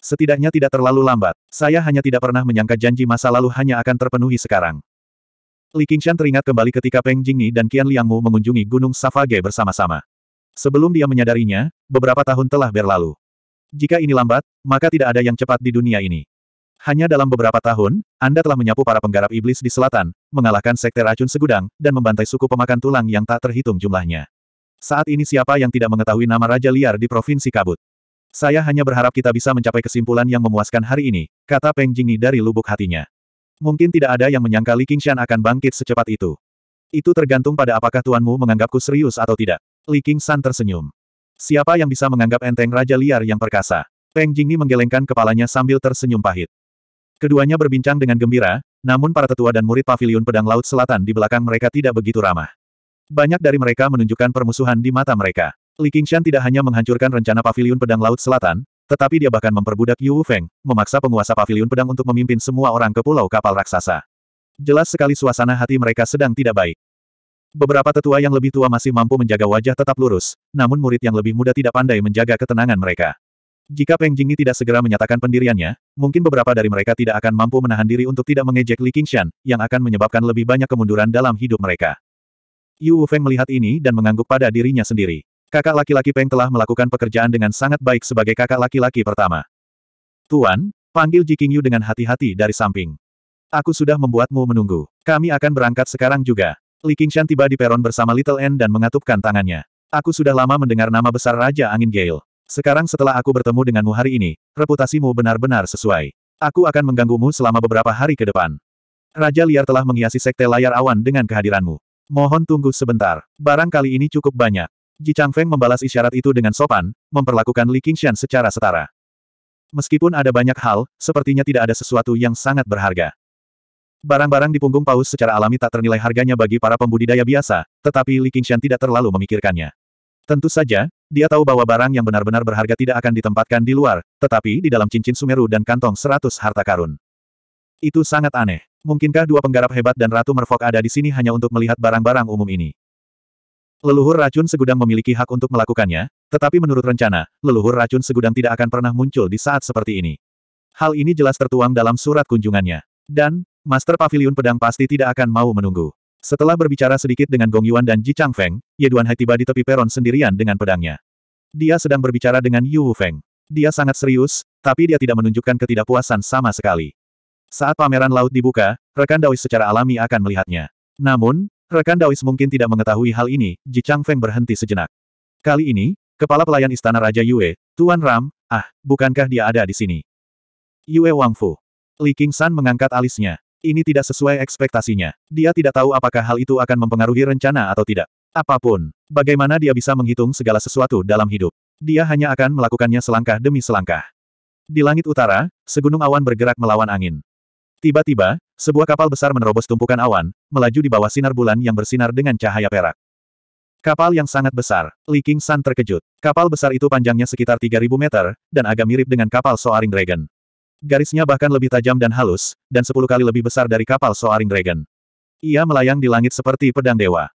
Setidaknya tidak terlalu lambat, saya hanya tidak pernah menyangka janji masa lalu hanya akan terpenuhi sekarang. Li Qingshan teringat kembali ketika Peng Jingni dan Qian Liangmu mengunjungi Gunung Safage bersama-sama. Sebelum dia menyadarinya, beberapa tahun telah berlalu. Jika ini lambat, maka tidak ada yang cepat di dunia ini. Hanya dalam beberapa tahun, Anda telah menyapu para penggarap iblis di selatan, mengalahkan sekte racun segudang, dan membantai suku pemakan tulang yang tak terhitung jumlahnya. Saat ini siapa yang tidak mengetahui nama Raja Liar di Provinsi Kabut? Saya hanya berharap kita bisa mencapai kesimpulan yang memuaskan hari ini, kata Peng Jingyi dari lubuk hatinya. Mungkin tidak ada yang menyangka Li Qingshan akan bangkit secepat itu. Itu tergantung pada apakah tuanmu menganggapku serius atau tidak. Li Qingshan tersenyum. Siapa yang bisa menganggap enteng Raja Liar yang perkasa? Peng Jingyi menggelengkan kepalanya sambil tersenyum pahit. Keduanya berbincang dengan gembira, namun para tetua dan murid pavilion pedang laut selatan di belakang mereka tidak begitu ramah. Banyak dari mereka menunjukkan permusuhan di mata mereka. Li Qingshan tidak hanya menghancurkan rencana pavilion pedang laut selatan, tetapi dia bahkan memperbudak Yu Feng, memaksa penguasa pavilion pedang untuk memimpin semua orang ke pulau kapal raksasa. Jelas sekali suasana hati mereka sedang tidak baik. Beberapa tetua yang lebih tua masih mampu menjaga wajah tetap lurus, namun murid yang lebih muda tidak pandai menjaga ketenangan mereka. Jika Peng Jingyi tidak segera menyatakan pendiriannya, mungkin beberapa dari mereka tidak akan mampu menahan diri untuk tidak mengejek Li Qingshan, yang akan menyebabkan lebih banyak kemunduran dalam hidup mereka. Yu Feng melihat ini dan mengangguk pada dirinya sendiri. Kakak laki-laki Peng telah melakukan pekerjaan dengan sangat baik sebagai kakak laki-laki pertama. Tuan, panggil Ji Qingyu dengan hati-hati dari samping. Aku sudah membuatmu menunggu. Kami akan berangkat sekarang juga. Li Qingshan tiba di peron bersama Little N dan mengatupkan tangannya. Aku sudah lama mendengar nama besar Raja Angin Gale. Sekarang setelah aku bertemu denganmu hari ini, reputasimu benar-benar sesuai. Aku akan mengganggumu selama beberapa hari ke depan. Raja Liar telah menghiasi sekte layar awan dengan kehadiranmu. Mohon tunggu sebentar. Barang kali ini cukup banyak. Ji Changfeng membalas isyarat itu dengan sopan, memperlakukan Li Qingshan secara setara. Meskipun ada banyak hal, sepertinya tidak ada sesuatu yang sangat berharga. Barang-barang di punggung paus secara alami tak ternilai harganya bagi para pembudidaya biasa, tetapi Li Qingshan tidak terlalu memikirkannya. Tentu saja, dia tahu bahwa barang yang benar-benar berharga tidak akan ditempatkan di luar, tetapi di dalam cincin Sumeru dan kantong seratus harta karun. Itu sangat aneh. Mungkinkah dua penggarap hebat dan Ratu Merfok ada di sini hanya untuk melihat barang-barang umum ini? Leluhur racun segudang memiliki hak untuk melakukannya, tetapi menurut rencana, leluhur racun segudang tidak akan pernah muncul di saat seperti ini. Hal ini jelas tertuang dalam surat kunjungannya. Dan, Master Pavilion Pedang pasti tidak akan mau menunggu. Setelah berbicara sedikit dengan Gong Yuan dan Ji Feng, Ye Duanhai tiba di tepi peron sendirian dengan pedangnya. Dia sedang berbicara dengan Yu Feng. Dia sangat serius, tapi dia tidak menunjukkan ketidakpuasan sama sekali. Saat pameran laut dibuka, rekan Daois secara alami akan melihatnya. Namun, rekan Daois mungkin tidak mengetahui hal ini, Ji Chang Feng berhenti sejenak. Kali ini, Kepala Pelayan Istana Raja Yue, Tuan Ram, ah, bukankah dia ada di sini? Yue Wangfu. Li King San mengangkat alisnya. Ini tidak sesuai ekspektasinya. Dia tidak tahu apakah hal itu akan mempengaruhi rencana atau tidak. Apapun, bagaimana dia bisa menghitung segala sesuatu dalam hidup. Dia hanya akan melakukannya selangkah demi selangkah. Di langit utara, segunung awan bergerak melawan angin. Tiba-tiba, sebuah kapal besar menerobos tumpukan awan, melaju di bawah sinar bulan yang bersinar dengan cahaya perak. Kapal yang sangat besar, Li King San terkejut. Kapal besar itu panjangnya sekitar 3.000 meter, dan agak mirip dengan kapal Soaring Dragon. Garisnya bahkan lebih tajam dan halus, dan sepuluh kali lebih besar dari kapal Soaring Dragon. Ia melayang di langit seperti pedang dewa.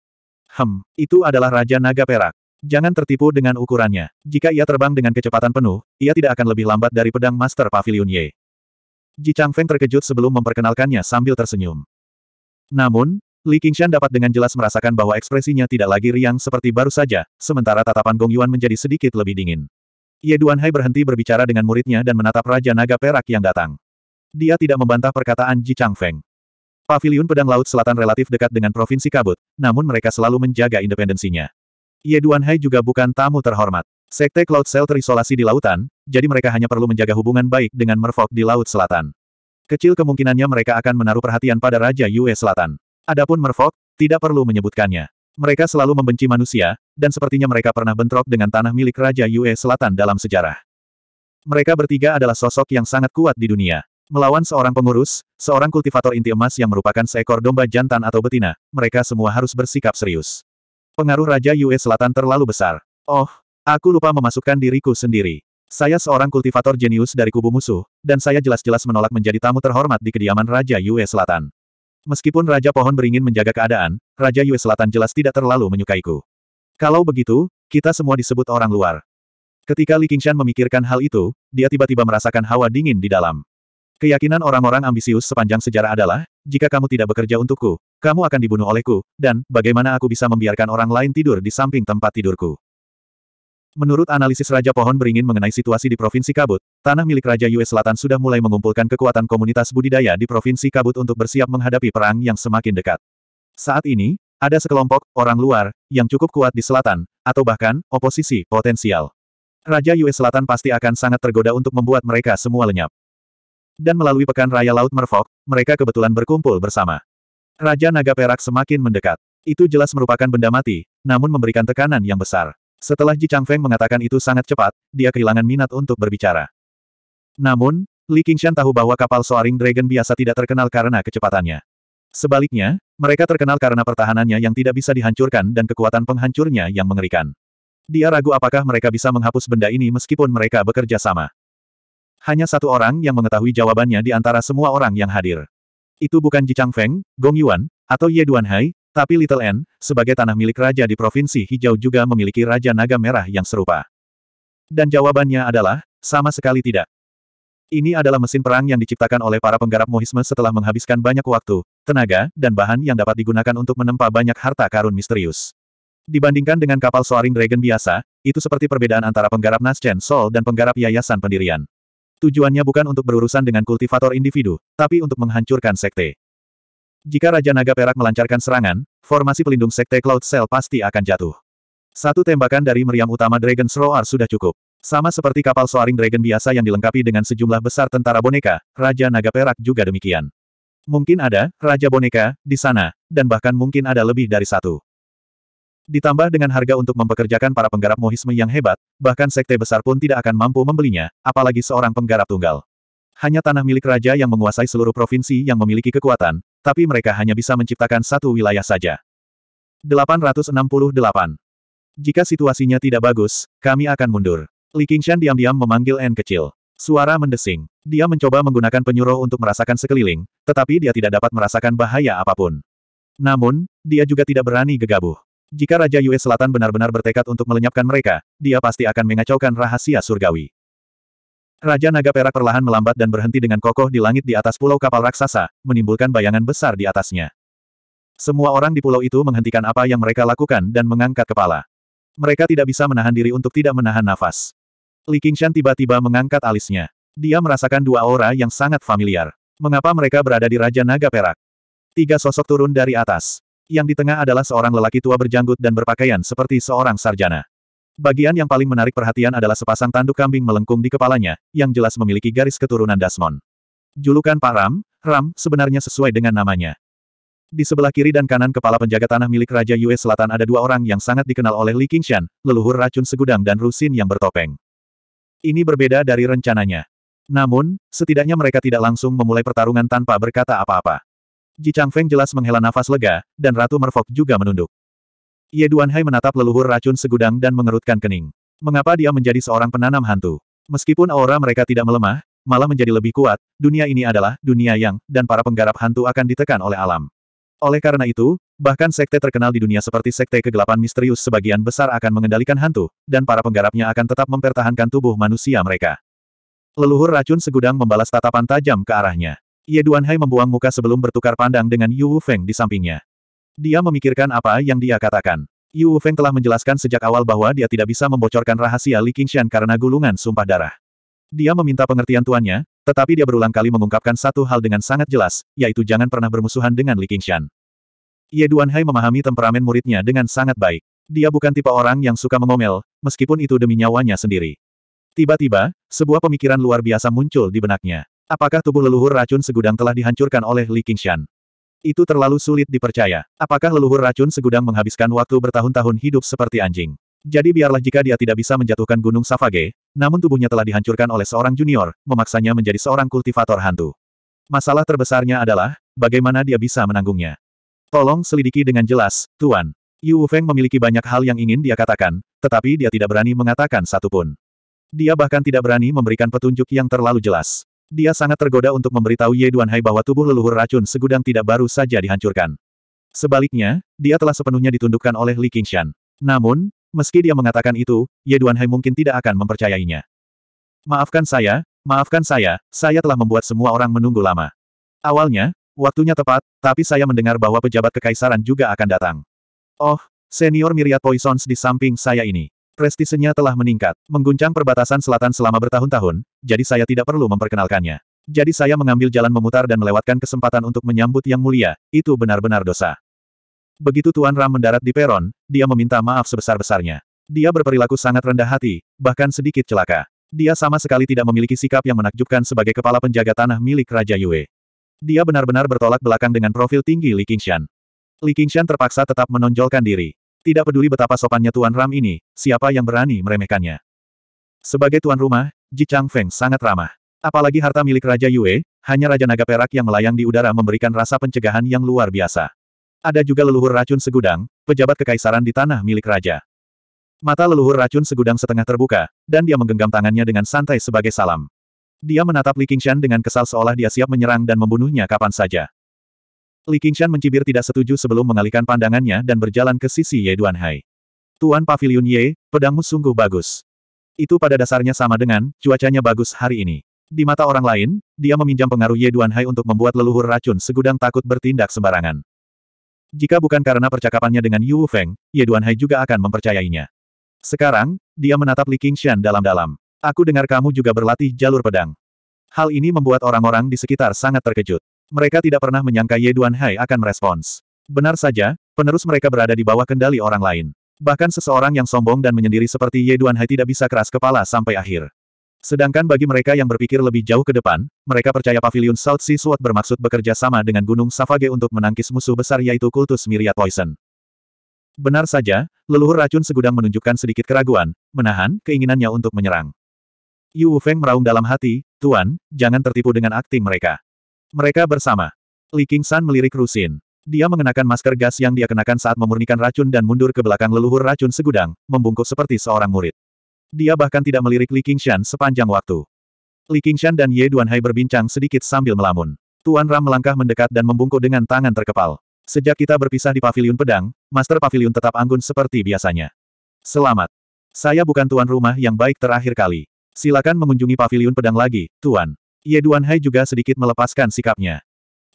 Hem, itu adalah Raja Naga Perak. Jangan tertipu dengan ukurannya. Jika ia terbang dengan kecepatan penuh, ia tidak akan lebih lambat dari pedang Master Pavilion Ye. Ji Changfeng terkejut sebelum memperkenalkannya sambil tersenyum. Namun, Li Qingshan dapat dengan jelas merasakan bahwa ekspresinya tidak lagi riang seperti baru saja, sementara tatapan Gong Yuan menjadi sedikit lebih dingin. Ye Duanhai berhenti berbicara dengan muridnya dan menatap Raja Naga Perak yang datang. Dia tidak membantah perkataan Ji Changfeng. Paviliun Pedang Laut Selatan relatif dekat dengan Provinsi Kabut, namun mereka selalu menjaga independensinya. Ye Duanhai juga bukan tamu terhormat. Sekte Cloud Cell terisolasi di lautan, jadi mereka hanya perlu menjaga hubungan baik dengan Merfolk di Laut Selatan. Kecil kemungkinannya mereka akan menaruh perhatian pada Raja Yue Selatan. Adapun Merfolk, tidak perlu menyebutkannya. Mereka selalu membenci manusia, dan sepertinya mereka pernah bentrok dengan tanah milik Raja Yue Selatan dalam sejarah. Mereka bertiga adalah sosok yang sangat kuat di dunia. Melawan seorang pengurus, seorang kultivator inti emas yang merupakan seekor domba jantan atau betina, mereka semua harus bersikap serius. Pengaruh Raja Yue Selatan terlalu besar. Oh, aku lupa memasukkan diriku sendiri. Saya seorang kultivator jenius dari kubu musuh, dan saya jelas-jelas menolak menjadi tamu terhormat di kediaman Raja Yue Selatan. Meskipun Raja Pohon beringin menjaga keadaan, Raja Yue Selatan jelas tidak terlalu menyukaiku. Kalau begitu, kita semua disebut orang luar. Ketika Li Qingshan memikirkan hal itu, dia tiba-tiba merasakan hawa dingin di dalam. Keyakinan orang-orang ambisius sepanjang sejarah adalah, jika kamu tidak bekerja untukku, kamu akan dibunuh olehku, dan bagaimana aku bisa membiarkan orang lain tidur di samping tempat tidurku. Menurut analisis Raja Pohon Beringin mengenai situasi di Provinsi Kabut, tanah milik Raja Yue Selatan sudah mulai mengumpulkan kekuatan komunitas budidaya di Provinsi Kabut untuk bersiap menghadapi perang yang semakin dekat. Saat ini, ada sekelompok orang luar yang cukup kuat di selatan, atau bahkan oposisi potensial. Raja Yue Selatan pasti akan sangat tergoda untuk membuat mereka semua lenyap. Dan melalui Pekan Raya Laut Merfok, mereka kebetulan berkumpul bersama. Raja Naga Perak semakin mendekat. Itu jelas merupakan benda mati, namun memberikan tekanan yang besar. Setelah Ji Chang Feng mengatakan itu sangat cepat, dia kehilangan minat untuk berbicara. Namun, Li Qingshan tahu bahwa kapal Soaring Dragon biasa tidak terkenal karena kecepatannya. Sebaliknya, mereka terkenal karena pertahanannya yang tidak bisa dihancurkan dan kekuatan penghancurnya yang mengerikan. Dia ragu apakah mereka bisa menghapus benda ini meskipun mereka bekerja sama. Hanya satu orang yang mengetahui jawabannya di antara semua orang yang hadir. Itu bukan Ji Chang Feng, Gong Yuan, atau Ye Duanhai, tapi Little N, sebagai tanah milik raja di Provinsi Hijau juga memiliki Raja Naga Merah yang serupa. Dan jawabannya adalah, sama sekali tidak. Ini adalah mesin perang yang diciptakan oleh para penggarap mohisme setelah menghabiskan banyak waktu, tenaga, dan bahan yang dapat digunakan untuk menempa banyak harta karun misterius. Dibandingkan dengan kapal Soaring Dragon biasa, itu seperti perbedaan antara penggarap Naschen Sol dan penggarap Yayasan Pendirian. Tujuannya bukan untuk berurusan dengan kultivator individu, tapi untuk menghancurkan sekte. Jika Raja Naga Perak melancarkan serangan, formasi pelindung Sekte Cloud Cell pasti akan jatuh. Satu tembakan dari meriam utama Dragon Roar sudah cukup. Sama seperti kapal Soaring Dragon biasa yang dilengkapi dengan sejumlah besar tentara boneka, Raja Naga Perak juga demikian. Mungkin ada, Raja Boneka, di sana, dan bahkan mungkin ada lebih dari satu. Ditambah dengan harga untuk mempekerjakan para penggarap mohisme yang hebat, bahkan sekte besar pun tidak akan mampu membelinya, apalagi seorang penggarap tunggal. Hanya tanah milik raja yang menguasai seluruh provinsi yang memiliki kekuatan, tapi mereka hanya bisa menciptakan satu wilayah saja. 868. Jika situasinya tidak bagus, kami akan mundur. Li Qingshan diam-diam memanggil N kecil. Suara mendesing. Dia mencoba menggunakan penyuruh untuk merasakan sekeliling, tetapi dia tidak dapat merasakan bahaya apapun. Namun, dia juga tidak berani gegabah. Jika Raja Yue Selatan benar-benar bertekad untuk melenyapkan mereka, dia pasti akan mengacaukan rahasia surgawi. Raja Naga Perak perlahan melambat dan berhenti dengan kokoh di langit di atas pulau kapal raksasa, menimbulkan bayangan besar di atasnya. Semua orang di pulau itu menghentikan apa yang mereka lakukan dan mengangkat kepala. Mereka tidak bisa menahan diri untuk tidak menahan nafas. Li Qingshan tiba-tiba mengangkat alisnya. Dia merasakan dua aura yang sangat familiar. Mengapa mereka berada di Raja Naga Perak? Tiga sosok turun dari atas. Yang di tengah adalah seorang lelaki tua berjanggut dan berpakaian seperti seorang sarjana. Bagian yang paling menarik perhatian adalah sepasang tanduk kambing melengkung di kepalanya, yang jelas memiliki garis keturunan Dasmon. Julukan Pak Ram, Ram, sebenarnya sesuai dengan namanya. Di sebelah kiri dan kanan kepala penjaga tanah milik Raja Yue Selatan ada dua orang yang sangat dikenal oleh Li Qingshan, leluhur racun segudang dan Rusin yang bertopeng. Ini berbeda dari rencananya. Namun, setidaknya mereka tidak langsung memulai pertarungan tanpa berkata apa-apa. Ji Feng jelas menghela nafas lega, dan Ratu Merfok juga menunduk. Ye Duanhai menatap leluhur racun segudang dan mengerutkan kening. Mengapa dia menjadi seorang penanam hantu? Meskipun aura mereka tidak melemah, malah menjadi lebih kuat, dunia ini adalah dunia yang, dan para penggarap hantu akan ditekan oleh alam. Oleh karena itu, bahkan sekte terkenal di dunia seperti sekte kegelapan misterius sebagian besar akan mengendalikan hantu, dan para penggarapnya akan tetap mempertahankan tubuh manusia mereka. Leluhur racun segudang membalas tatapan tajam ke arahnya. Ye Duanhai membuang muka sebelum bertukar pandang dengan Yu Feng di sampingnya. Dia memikirkan apa yang dia katakan. Yu Feng telah menjelaskan sejak awal bahwa dia tidak bisa membocorkan rahasia Li Qingxian karena gulungan sumpah darah. Dia meminta pengertian tuannya, tetapi dia berulang kali mengungkapkan satu hal dengan sangat jelas, yaitu jangan pernah bermusuhan dengan Li Qingxian. Ye Duanhai memahami temperamen muridnya dengan sangat baik. Dia bukan tipe orang yang suka mengomel, meskipun itu demi nyawanya sendiri. Tiba-tiba, sebuah pemikiran luar biasa muncul di benaknya. Apakah tubuh leluhur racun segudang telah dihancurkan oleh Li Qingxian? Itu terlalu sulit dipercaya. Apakah leluhur racun segudang menghabiskan waktu bertahun-tahun hidup seperti anjing? Jadi biarlah jika dia tidak bisa menjatuhkan gunung Savage, namun tubuhnya telah dihancurkan oleh seorang junior, memaksanya menjadi seorang kultivator hantu. Masalah terbesarnya adalah, bagaimana dia bisa menanggungnya. Tolong selidiki dengan jelas, Tuan. Yu Feng memiliki banyak hal yang ingin dia katakan, tetapi dia tidak berani mengatakan satupun. Dia bahkan tidak berani memberikan petunjuk yang terlalu jelas. Dia sangat tergoda untuk memberitahu Ye Duanhai bahwa tubuh leluhur racun segudang tidak baru saja dihancurkan. Sebaliknya, dia telah sepenuhnya ditundukkan oleh Li Qingshan. Namun, meski dia mengatakan itu, Ye Duanhai mungkin tidak akan mempercayainya. Maafkan saya, maafkan saya, saya telah membuat semua orang menunggu lama. Awalnya, waktunya tepat, tapi saya mendengar bahwa pejabat kekaisaran juga akan datang. Oh, senior Myriad Poisons di samping saya ini. Prestisenya telah meningkat, mengguncang perbatasan selatan selama bertahun-tahun, jadi saya tidak perlu memperkenalkannya. Jadi saya mengambil jalan memutar dan melewatkan kesempatan untuk menyambut yang mulia, itu benar-benar dosa. Begitu Tuan Ram mendarat di peron, dia meminta maaf sebesar-besarnya. Dia berperilaku sangat rendah hati, bahkan sedikit celaka. Dia sama sekali tidak memiliki sikap yang menakjubkan sebagai kepala penjaga tanah milik Raja Yue. Dia benar-benar bertolak belakang dengan profil tinggi Li Qingshan. Li Qingshan terpaksa tetap menonjolkan diri. Tidak peduli betapa sopannya Tuan Ram ini, siapa yang berani meremehkannya. Sebagai tuan rumah, Ji Chang Feng sangat ramah. Apalagi harta milik Raja Yue, hanya Raja Naga Perak yang melayang di udara memberikan rasa pencegahan yang luar biasa. Ada juga leluhur racun segudang, pejabat kekaisaran di tanah milik Raja. Mata leluhur racun segudang setengah terbuka, dan dia menggenggam tangannya dengan santai sebagai salam. Dia menatap Li Qingshan dengan kesal seolah dia siap menyerang dan membunuhnya kapan saja. Li Qingshan mencibir tidak setuju sebelum mengalihkan pandangannya dan berjalan ke sisi Ye Duanhai. Tuan Pavilion Ye, pedangmu sungguh bagus. Itu pada dasarnya sama dengan, cuacanya bagus hari ini. Di mata orang lain, dia meminjam pengaruh Ye Duanhai untuk membuat leluhur racun segudang takut bertindak sembarangan. Jika bukan karena percakapannya dengan Yu Feng, Ye Duanhai juga akan mempercayainya. Sekarang, dia menatap Li Qingshan dalam-dalam. Aku dengar kamu juga berlatih jalur pedang. Hal ini membuat orang-orang di sekitar sangat terkejut. Mereka tidak pernah menyangka Ye Hai akan merespons. Benar saja, penerus mereka berada di bawah kendali orang lain. Bahkan seseorang yang sombong dan menyendiri seperti Ye Hai tidak bisa keras kepala sampai akhir. Sedangkan bagi mereka yang berpikir lebih jauh ke depan, mereka percaya pavilion South Sea Sword bermaksud bekerja sama dengan Gunung Savage untuk menangkis musuh besar yaitu kultus Myriad Poison. Benar saja, leluhur racun segudang menunjukkan sedikit keraguan, menahan keinginannya untuk menyerang. Yu Feng meraung dalam hati, Tuan, jangan tertipu dengan akting mereka. Mereka bersama. Li San melirik Rusin. Dia mengenakan masker gas yang dia kenakan saat memurnikan racun dan mundur ke belakang leluhur racun segudang, membungkuk seperti seorang murid. Dia bahkan tidak melirik Li Qingshan sepanjang waktu. Li Qingshan dan Ye Duanhai berbincang sedikit sambil melamun. Tuan Ram melangkah mendekat dan membungkuk dengan tangan terkepal. Sejak kita berpisah di paviliun pedang, Master Paviliun tetap anggun seperti biasanya. Selamat. Saya bukan tuan rumah yang baik terakhir kali. Silakan mengunjungi paviliun pedang lagi, tuan. Ye Duanhai juga sedikit melepaskan sikapnya.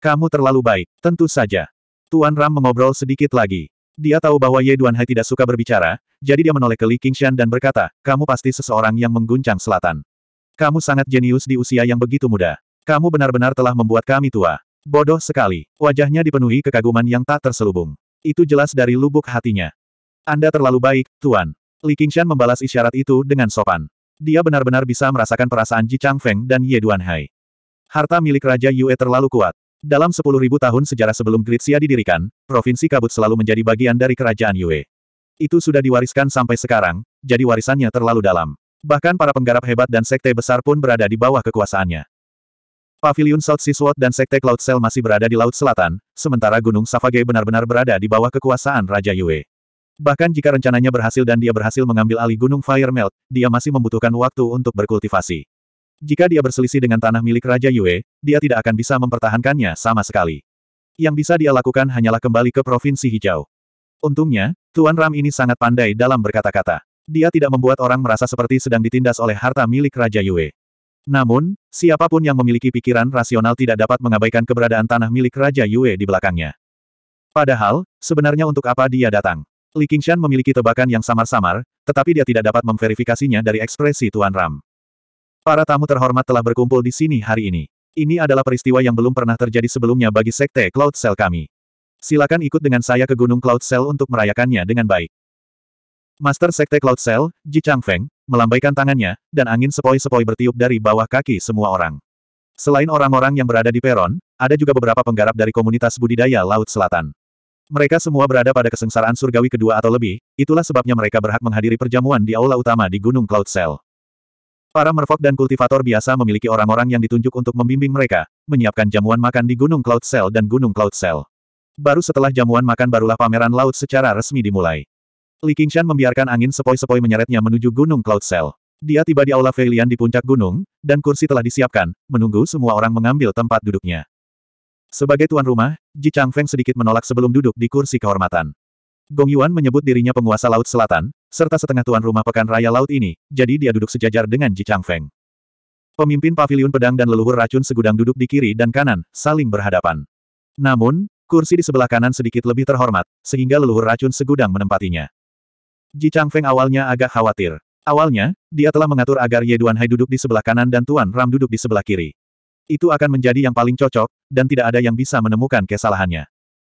Kamu terlalu baik, tentu saja. Tuan Ram mengobrol sedikit lagi. Dia tahu bahwa Ye Duanhai tidak suka berbicara, jadi dia menoleh ke Li Qingshan dan berkata, kamu pasti seseorang yang mengguncang selatan. Kamu sangat jenius di usia yang begitu muda. Kamu benar-benar telah membuat kami tua. Bodoh sekali. Wajahnya dipenuhi kekaguman yang tak terselubung. Itu jelas dari lubuk hatinya. Anda terlalu baik, Tuan. Li Qingshan membalas isyarat itu dengan sopan. Dia benar-benar bisa merasakan perasaan Ji Chang Feng dan Ye Duanhai. Harta milik Raja Yue terlalu kuat. Dalam 10.000 tahun sejarah sebelum Gritsia didirikan, Provinsi Kabut selalu menjadi bagian dari Kerajaan Yue. Itu sudah diwariskan sampai sekarang, jadi warisannya terlalu dalam. Bahkan para penggarap hebat dan sekte besar pun berada di bawah kekuasaannya. Pavilion South Sword dan Sekte Cloud Cell masih berada di Laut Selatan, sementara Gunung Savage benar-benar berada di bawah kekuasaan Raja Yue. Bahkan jika rencananya berhasil dan dia berhasil mengambil alih Gunung Fire Melt, dia masih membutuhkan waktu untuk berkultivasi. Jika dia berselisih dengan tanah milik Raja Yue, dia tidak akan bisa mempertahankannya sama sekali. Yang bisa dia lakukan hanyalah kembali ke Provinsi Hijau. Untungnya, Tuan Ram ini sangat pandai dalam berkata-kata. Dia tidak membuat orang merasa seperti sedang ditindas oleh harta milik Raja Yue. Namun, siapapun yang memiliki pikiran rasional tidak dapat mengabaikan keberadaan tanah milik Raja Yue di belakangnya. Padahal, sebenarnya untuk apa dia datang? Li Qingshan memiliki tebakan yang samar-samar, tetapi dia tidak dapat memverifikasinya dari ekspresi Tuan Ram. Para tamu terhormat telah berkumpul di sini hari ini. Ini adalah peristiwa yang belum pernah terjadi sebelumnya bagi Sekte Cloud Cell kami. Silakan ikut dengan saya ke Gunung Cloud Cell untuk merayakannya dengan baik. Master Sekte Cloud Cell, Ji Changfeng, melambaikan tangannya, dan angin sepoi-sepoi bertiup dari bawah kaki semua orang. Selain orang-orang yang berada di peron, ada juga beberapa penggarap dari komunitas budidaya Laut Selatan. Mereka semua berada pada kesengsaraan surgawi kedua atau lebih, itulah sebabnya mereka berhak menghadiri perjamuan di aula utama di Gunung Cloud Cell. Para merfok dan kultivator biasa memiliki orang-orang yang ditunjuk untuk membimbing mereka, menyiapkan jamuan makan di Gunung Cloud Cell dan Gunung Cloud Cell. Baru setelah jamuan makan barulah pameran laut secara resmi dimulai. Li Qingshan membiarkan angin sepoi-sepoi menyeretnya menuju Gunung Cloud Cell. Dia tiba di aula Feilian di puncak gunung, dan kursi telah disiapkan, menunggu semua orang mengambil tempat duduknya. Sebagai tuan rumah, Ji Chang Feng sedikit menolak sebelum duduk di kursi kehormatan. Gong Yuan menyebut dirinya penguasa Laut Selatan, serta setengah tuan rumah pekan raya laut ini, jadi dia duduk sejajar dengan Ji Chang Feng. Pemimpin pavilion pedang dan leluhur racun segudang duduk di kiri dan kanan, saling berhadapan. Namun, kursi di sebelah kanan sedikit lebih terhormat, sehingga leluhur racun segudang menempatinya. Ji Chang Feng awalnya agak khawatir. Awalnya, dia telah mengatur agar Ye Duan Hai duduk di sebelah kanan dan Tuan Ram duduk di sebelah kiri itu akan menjadi yang paling cocok, dan tidak ada yang bisa menemukan kesalahannya.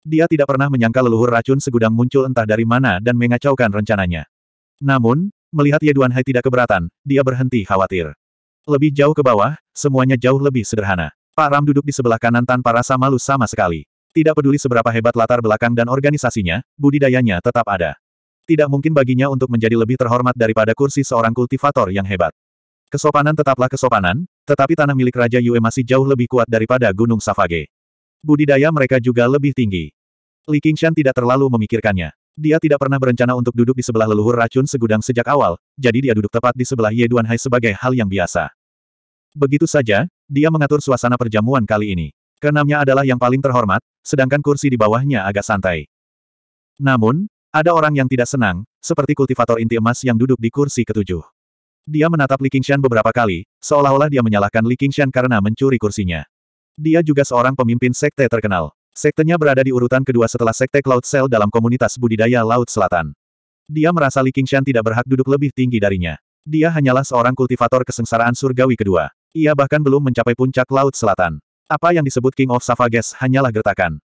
Dia tidak pernah menyangka leluhur racun segudang muncul entah dari mana dan mengacaukan rencananya. Namun, melihat Yeduan Hai tidak keberatan, dia berhenti khawatir. Lebih jauh ke bawah, semuanya jauh lebih sederhana. Pak Ram duduk di sebelah kanan tanpa rasa malu sama sekali. Tidak peduli seberapa hebat latar belakang dan organisasinya, budidayanya tetap ada. Tidak mungkin baginya untuk menjadi lebih terhormat daripada kursi seorang kultivator yang hebat. Kesopanan tetaplah kesopanan, tetapi tanah milik Raja Yue masih jauh lebih kuat daripada Gunung Savage. Budidaya mereka juga lebih tinggi. Li Qingshan tidak terlalu memikirkannya. Dia tidak pernah berencana untuk duduk di sebelah leluhur racun segudang sejak awal, jadi dia duduk tepat di sebelah Ye Duanhai sebagai hal yang biasa. Begitu saja, dia mengatur suasana perjamuan kali ini. Kenamnya adalah yang paling terhormat, sedangkan kursi di bawahnya agak santai. Namun, ada orang yang tidak senang, seperti kultivator inti emas yang duduk di kursi ketujuh. Dia menatap Li Qingshan beberapa kali, seolah-olah dia menyalahkan Li Qingshan karena mencuri kursinya. Dia juga seorang pemimpin sekte terkenal. Sektenya berada di urutan kedua setelah sekte Cloud Cell dalam komunitas budidaya Laut Selatan. Dia merasa Li Qingshan tidak berhak duduk lebih tinggi darinya. Dia hanyalah seorang kultivator kesengsaraan surgawi kedua. Ia bahkan belum mencapai puncak Laut Selatan. Apa yang disebut King of Savages hanyalah gertakan.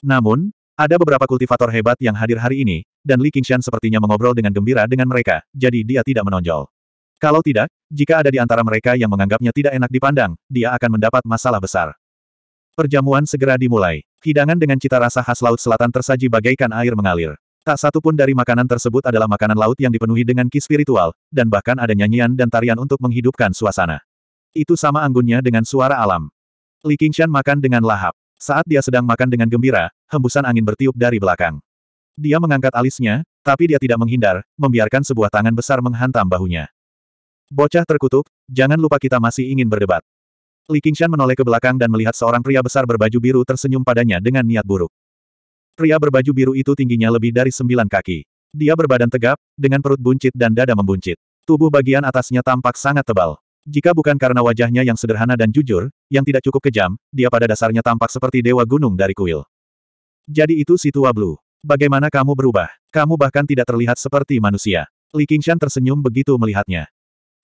Namun, ada beberapa kultivator hebat yang hadir hari ini, dan Li Qingshan sepertinya mengobrol dengan gembira dengan mereka, jadi dia tidak menonjol. Kalau tidak, jika ada di antara mereka yang menganggapnya tidak enak dipandang, dia akan mendapat masalah besar. Perjamuan segera dimulai. Hidangan dengan cita rasa khas Laut Selatan tersaji bagaikan air mengalir. Tak satu pun dari makanan tersebut adalah makanan laut yang dipenuhi dengan ki spiritual, dan bahkan ada nyanyian dan tarian untuk menghidupkan suasana. Itu sama anggunnya dengan suara alam. Li Qingshan makan dengan lahap. Saat dia sedang makan dengan gembira, hembusan angin bertiup dari belakang. Dia mengangkat alisnya, tapi dia tidak menghindar, membiarkan sebuah tangan besar menghantam bahunya. Bocah terkutuk, jangan lupa kita masih ingin berdebat. Li Qingshan menoleh ke belakang dan melihat seorang pria besar berbaju biru tersenyum padanya dengan niat buruk. Pria berbaju biru itu tingginya lebih dari sembilan kaki. Dia berbadan tegap, dengan perut buncit dan dada membuncit. Tubuh bagian atasnya tampak sangat tebal. Jika bukan karena wajahnya yang sederhana dan jujur, yang tidak cukup kejam, dia pada dasarnya tampak seperti dewa gunung dari kuil. Jadi itu si tua Blue. Bagaimana kamu berubah? Kamu bahkan tidak terlihat seperti manusia. Li Qingshan tersenyum begitu melihatnya.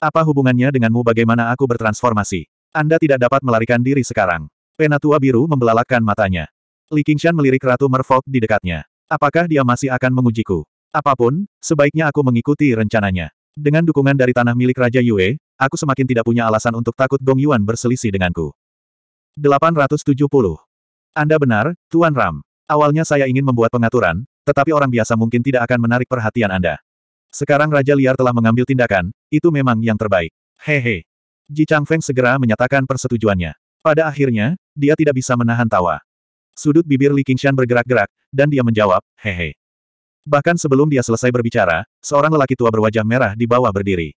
Apa hubungannya denganmu bagaimana aku bertransformasi? Anda tidak dapat melarikan diri sekarang. Penatua biru membelalakkan matanya. Li Qingshan melirik Ratu Merfolk di dekatnya. Apakah dia masih akan mengujiku? Apapun, sebaiknya aku mengikuti rencananya. Dengan dukungan dari tanah milik Raja Yue, aku semakin tidak punya alasan untuk takut Gong Yuan berselisih denganku. 870. Anda benar, Tuan Ram. Awalnya saya ingin membuat pengaturan, tetapi orang biasa mungkin tidak akan menarik perhatian Anda. Sekarang Raja Liar telah mengambil tindakan, itu memang yang terbaik. Hehe. Ji Feng segera menyatakan persetujuannya. Pada akhirnya, dia tidak bisa menahan tawa. Sudut bibir Li Qingshan bergerak-gerak, dan dia menjawab, hehe. Bahkan sebelum dia selesai berbicara, seorang lelaki tua berwajah merah di bawah berdiri.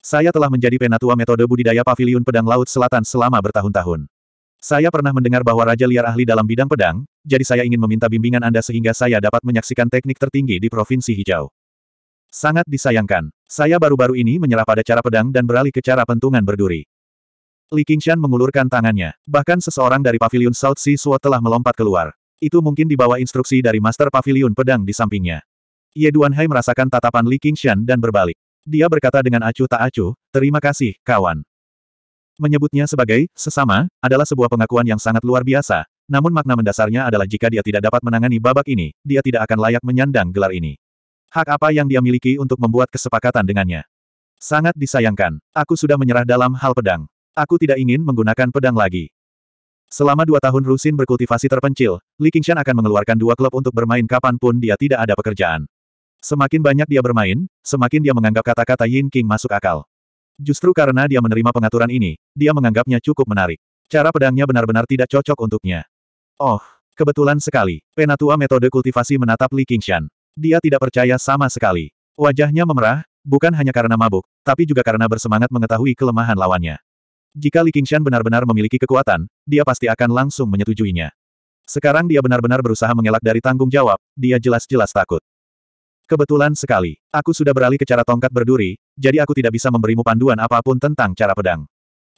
Saya telah menjadi penatua metode budidaya paviliun pedang laut selatan selama bertahun-tahun. Saya pernah mendengar bahwa Raja Liar ahli dalam bidang pedang, jadi saya ingin meminta bimbingan Anda sehingga saya dapat menyaksikan teknik tertinggi di Provinsi Hijau. Sangat disayangkan. Saya baru-baru ini menyerah pada cara pedang dan beralih ke cara pentungan berduri. Li Qingshan mengulurkan tangannya. Bahkan seseorang dari Pavilion South Sea Suo telah melompat keluar. Itu mungkin dibawa instruksi dari Master Pavilion Pedang di sampingnya. Ye Duanhai merasakan tatapan Li Qingshan dan berbalik. Dia berkata dengan acuh tak acuh, terima kasih, kawan. Menyebutnya sebagai, sesama, adalah sebuah pengakuan yang sangat luar biasa, namun makna mendasarnya adalah jika dia tidak dapat menangani babak ini, dia tidak akan layak menyandang gelar ini. Hak apa yang dia miliki untuk membuat kesepakatan dengannya? Sangat disayangkan, aku sudah menyerah dalam hal pedang. Aku tidak ingin menggunakan pedang lagi. Selama dua tahun Rusin berkultivasi terpencil, Li Qingshan akan mengeluarkan dua klub untuk bermain kapanpun dia tidak ada pekerjaan. Semakin banyak dia bermain, semakin dia menganggap kata-kata Yin King masuk akal. Justru karena dia menerima pengaturan ini, dia menganggapnya cukup menarik. Cara pedangnya benar-benar tidak cocok untuknya. Oh, kebetulan sekali, penatua metode kultivasi menatap Li Qingshan. Dia tidak percaya sama sekali. Wajahnya memerah, bukan hanya karena mabuk, tapi juga karena bersemangat mengetahui kelemahan lawannya. Jika Li Qingshan benar-benar memiliki kekuatan, dia pasti akan langsung menyetujuinya. Sekarang dia benar-benar berusaha mengelak dari tanggung jawab, dia jelas-jelas takut. Kebetulan sekali, aku sudah beralih ke cara tongkat berduri, jadi aku tidak bisa memberimu panduan apapun tentang cara pedang.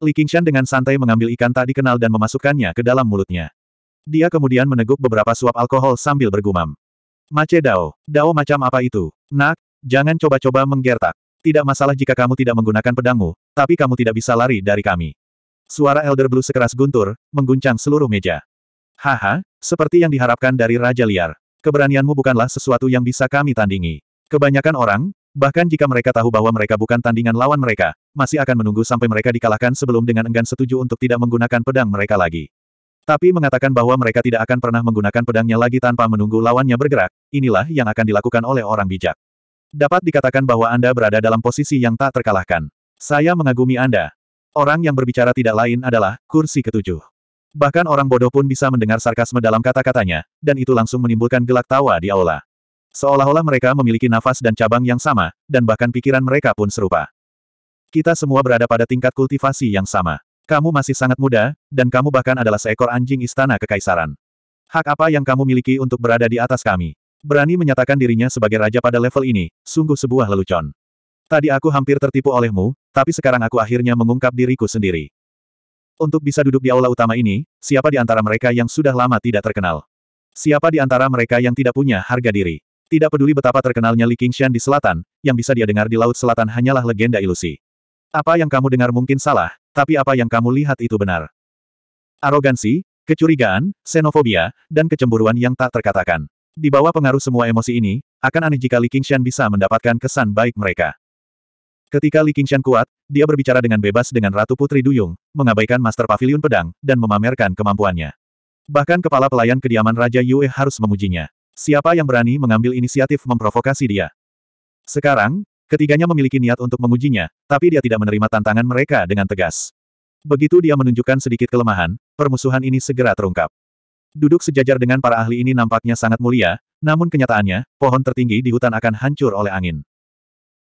Li Qingshan dengan santai mengambil ikan tak dikenal dan memasukkannya ke dalam mulutnya. Dia kemudian meneguk beberapa suap alkohol sambil bergumam. Mace Dao, Dao macam apa itu? Nak, jangan coba-coba menggertak. Tidak masalah jika kamu tidak menggunakan pedangmu, tapi kamu tidak bisa lari dari kami. Suara Elder Blue sekeras guntur, mengguncang seluruh meja. Haha, seperti yang diharapkan dari Raja Liar. Keberanianmu bukanlah sesuatu yang bisa kami tandingi. Kebanyakan orang, bahkan jika mereka tahu bahwa mereka bukan tandingan lawan mereka, masih akan menunggu sampai mereka dikalahkan sebelum dengan enggan setuju untuk tidak menggunakan pedang mereka lagi. Tapi mengatakan bahwa mereka tidak akan pernah menggunakan pedangnya lagi tanpa menunggu lawannya bergerak, inilah yang akan dilakukan oleh orang bijak. Dapat dikatakan bahwa Anda berada dalam posisi yang tak terkalahkan. Saya mengagumi Anda. Orang yang berbicara tidak lain adalah kursi ketujuh. Bahkan orang bodoh pun bisa mendengar sarkasme dalam kata-katanya, dan itu langsung menimbulkan gelak tawa di aula. Seolah-olah mereka memiliki nafas dan cabang yang sama, dan bahkan pikiran mereka pun serupa. Kita semua berada pada tingkat kultivasi yang sama. Kamu masih sangat muda, dan kamu bahkan adalah seekor anjing istana kekaisaran. Hak apa yang kamu miliki untuk berada di atas kami? Berani menyatakan dirinya sebagai raja pada level ini, sungguh sebuah lelucon. Tadi aku hampir tertipu olehmu, tapi sekarang aku akhirnya mengungkap diriku sendiri. Untuk bisa duduk di aula utama ini, siapa di antara mereka yang sudah lama tidak terkenal? Siapa di antara mereka yang tidak punya harga diri? Tidak peduli betapa terkenalnya Li Qingshan di selatan, yang bisa dia dengar di Laut Selatan hanyalah legenda ilusi. Apa yang kamu dengar mungkin salah, tapi apa yang kamu lihat itu benar. Arogansi, kecurigaan, xenofobia, dan kecemburuan yang tak terkatakan. Di bawah pengaruh semua emosi ini, akan aneh jika Li Qingshan bisa mendapatkan kesan baik mereka. Ketika Li Qingshan kuat, dia berbicara dengan bebas dengan Ratu Putri Duyung, mengabaikan Master Pavilion Pedang, dan memamerkan kemampuannya. Bahkan kepala pelayan kediaman Raja Yue harus memujinya. Siapa yang berani mengambil inisiatif memprovokasi dia? Sekarang, Ketiganya memiliki niat untuk mengujinya, tapi dia tidak menerima tantangan mereka dengan tegas. Begitu dia menunjukkan sedikit kelemahan, permusuhan ini segera terungkap. Duduk sejajar dengan para ahli ini nampaknya sangat mulia, namun kenyataannya, pohon tertinggi di hutan akan hancur oleh angin.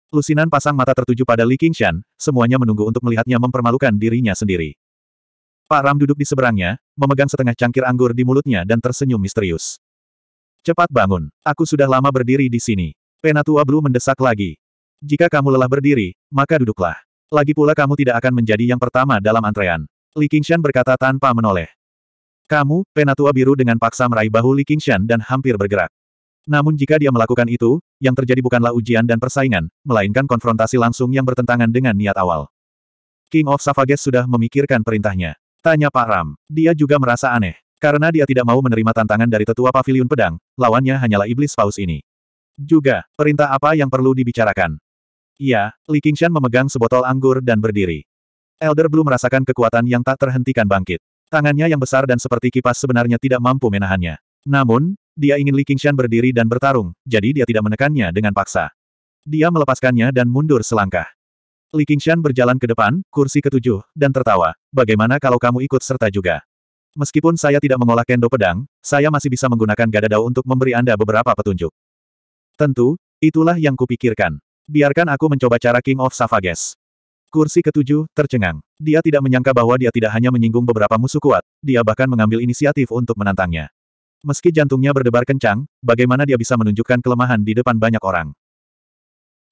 Lusinan pasang mata tertuju pada Li Qingshan, semuanya menunggu untuk melihatnya mempermalukan dirinya sendiri. Pak Ram duduk di seberangnya, memegang setengah cangkir anggur di mulutnya dan tersenyum misterius. Cepat bangun, aku sudah lama berdiri di sini. Penatua Blue mendesak lagi, jika kamu lelah berdiri, maka duduklah. Lagi pula kamu tidak akan menjadi yang pertama dalam antrean. Li Qingshan berkata tanpa menoleh. Kamu, penatua biru dengan paksa meraih bahu Li Qingshan dan hampir bergerak. Namun jika dia melakukan itu, yang terjadi bukanlah ujian dan persaingan, melainkan konfrontasi langsung yang bertentangan dengan niat awal. King of Savages sudah memikirkan perintahnya. Tanya Pak Ram. Dia juga merasa aneh. Karena dia tidak mau menerima tantangan dari tetua pavilion pedang, lawannya hanyalah iblis paus ini. Juga, perintah apa yang perlu dibicarakan? Iya, Li Qingshan memegang sebotol anggur dan berdiri. Elder Blue merasakan kekuatan yang tak terhentikan bangkit. Tangannya yang besar dan seperti kipas sebenarnya tidak mampu menahannya. Namun, dia ingin Li Qingshan berdiri dan bertarung, jadi dia tidak menekannya dengan paksa. Dia melepaskannya dan mundur selangkah. Li Qingshan berjalan ke depan, kursi ketujuh, dan tertawa. Bagaimana kalau kamu ikut serta juga? Meskipun saya tidak mengolah kendo pedang, saya masih bisa menggunakan gada dao untuk memberi Anda beberapa petunjuk. Tentu, itulah yang kupikirkan. Biarkan aku mencoba cara King of Savages. Kursi ketujuh, tercengang. Dia tidak menyangka bahwa dia tidak hanya menyinggung beberapa musuh kuat, dia bahkan mengambil inisiatif untuk menantangnya. Meski jantungnya berdebar kencang, bagaimana dia bisa menunjukkan kelemahan di depan banyak orang?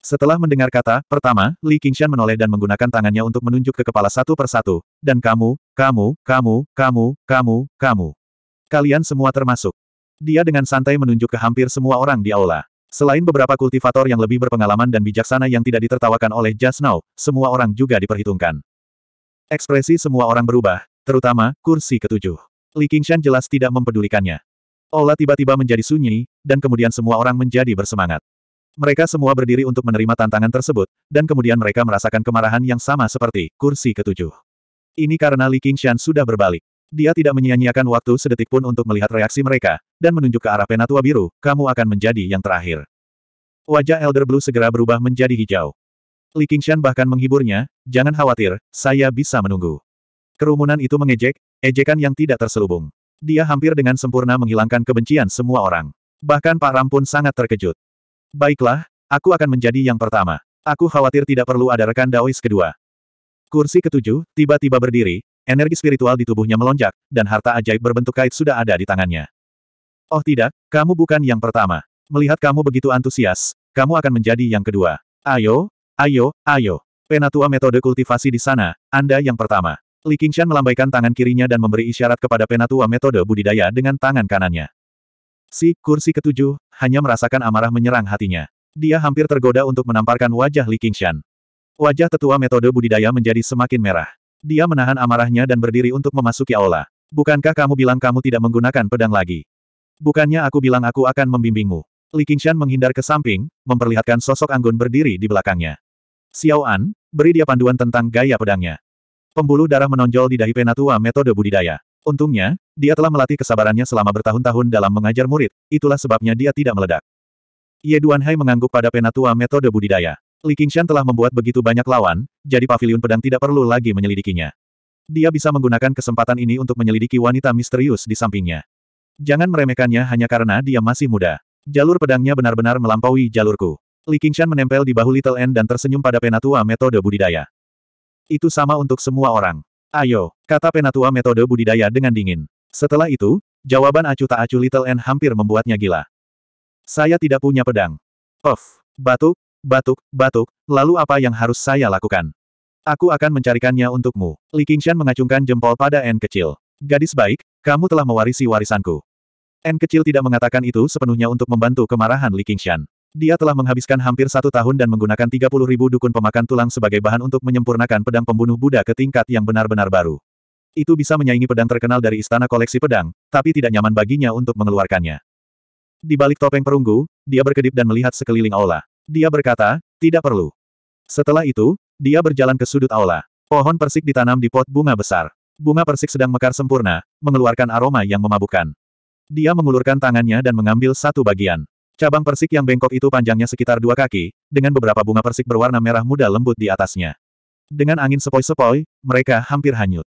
Setelah mendengar kata, pertama, Li Qingshan menoleh dan menggunakan tangannya untuk menunjuk ke kepala satu persatu, dan kamu, kamu, kamu, kamu, kamu, kamu. Kalian semua termasuk. Dia dengan santai menunjuk ke hampir semua orang di aula. Selain beberapa kultivator yang lebih berpengalaman dan bijaksana yang tidak ditertawakan oleh Just Now, semua orang juga diperhitungkan. Ekspresi semua orang berubah, terutama kursi ketujuh. Li Qingshan jelas tidak mempedulikannya. Ola tiba-tiba menjadi sunyi, dan kemudian semua orang menjadi bersemangat. Mereka semua berdiri untuk menerima tantangan tersebut, dan kemudian mereka merasakan kemarahan yang sama seperti kursi ketujuh. Ini karena Li Qingshan sudah berbalik. Dia tidak menyia-nyiakan waktu sedetik pun untuk melihat reaksi mereka, dan menunjuk ke arah penatua biru, kamu akan menjadi yang terakhir. Wajah Elder Blue segera berubah menjadi hijau. Li Qingshan bahkan menghiburnya, jangan khawatir, saya bisa menunggu. Kerumunan itu mengejek, ejekan yang tidak terselubung. Dia hampir dengan sempurna menghilangkan kebencian semua orang. Bahkan Pak Ram pun sangat terkejut. Baiklah, aku akan menjadi yang pertama. Aku khawatir tidak perlu ada rekan Daois kedua. Kursi ketujuh, tiba-tiba berdiri, Energi spiritual di tubuhnya melonjak, dan harta ajaib berbentuk kait sudah ada di tangannya. Oh tidak, kamu bukan yang pertama. Melihat kamu begitu antusias, kamu akan menjadi yang kedua. Ayo, ayo, ayo. Penatua metode kultivasi di sana, Anda yang pertama. Li Qingshan melambaikan tangan kirinya dan memberi isyarat kepada penatua metode budidaya dengan tangan kanannya. Si kursi ketujuh hanya merasakan amarah menyerang hatinya. Dia hampir tergoda untuk menamparkan wajah Li Qingshan. Wajah tetua metode budidaya menjadi semakin merah. Dia menahan amarahnya dan berdiri untuk memasuki aula. Bukankah kamu bilang kamu tidak menggunakan pedang lagi? Bukannya aku bilang aku akan membimbingmu. Li Qingshan menghindar ke samping, memperlihatkan sosok Anggun berdiri di belakangnya. Xiao An, beri dia panduan tentang gaya pedangnya. Pembuluh darah menonjol di dahi penatua metode budidaya. Untungnya, dia telah melatih kesabarannya selama bertahun-tahun dalam mengajar murid, itulah sebabnya dia tidak meledak. Ye Hai mengangguk pada penatua metode budidaya. Li Qingshan telah membuat begitu banyak lawan, jadi pavilion pedang tidak perlu lagi menyelidikinya. Dia bisa menggunakan kesempatan ini untuk menyelidiki wanita misterius di sampingnya. Jangan meremehkannya hanya karena dia masih muda. Jalur pedangnya benar-benar melampaui jalurku. Li Qingshan menempel di bahu Little N dan tersenyum pada penatua metode budidaya. Itu sama untuk semua orang. Ayo, kata penatua metode budidaya dengan dingin. Setelah itu, jawaban acu tak acuh Little N hampir membuatnya gila. Saya tidak punya pedang. Of, batuk, Batuk, batuk, lalu apa yang harus saya lakukan? Aku akan mencarikannya untukmu. Li Qingshan mengacungkan jempol pada N kecil. Gadis baik, kamu telah mewarisi warisanku. N kecil tidak mengatakan itu sepenuhnya untuk membantu kemarahan Li Qingshan. Dia telah menghabiskan hampir satu tahun dan menggunakan 30 ribu dukun pemakan tulang sebagai bahan untuk menyempurnakan pedang pembunuh Buddha ke tingkat yang benar-benar baru. Itu bisa menyaingi pedang terkenal dari istana koleksi pedang, tapi tidak nyaman baginya untuk mengeluarkannya. Di balik topeng perunggu, dia berkedip dan melihat sekeliling aula. Dia berkata, tidak perlu. Setelah itu, dia berjalan ke sudut aula. Pohon persik ditanam di pot bunga besar. Bunga persik sedang mekar sempurna, mengeluarkan aroma yang memabukkan. Dia mengulurkan tangannya dan mengambil satu bagian. Cabang persik yang bengkok itu panjangnya sekitar dua kaki, dengan beberapa bunga persik berwarna merah muda lembut di atasnya. Dengan angin sepoi-sepoi, mereka hampir hanyut.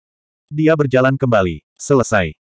Dia berjalan kembali. Selesai.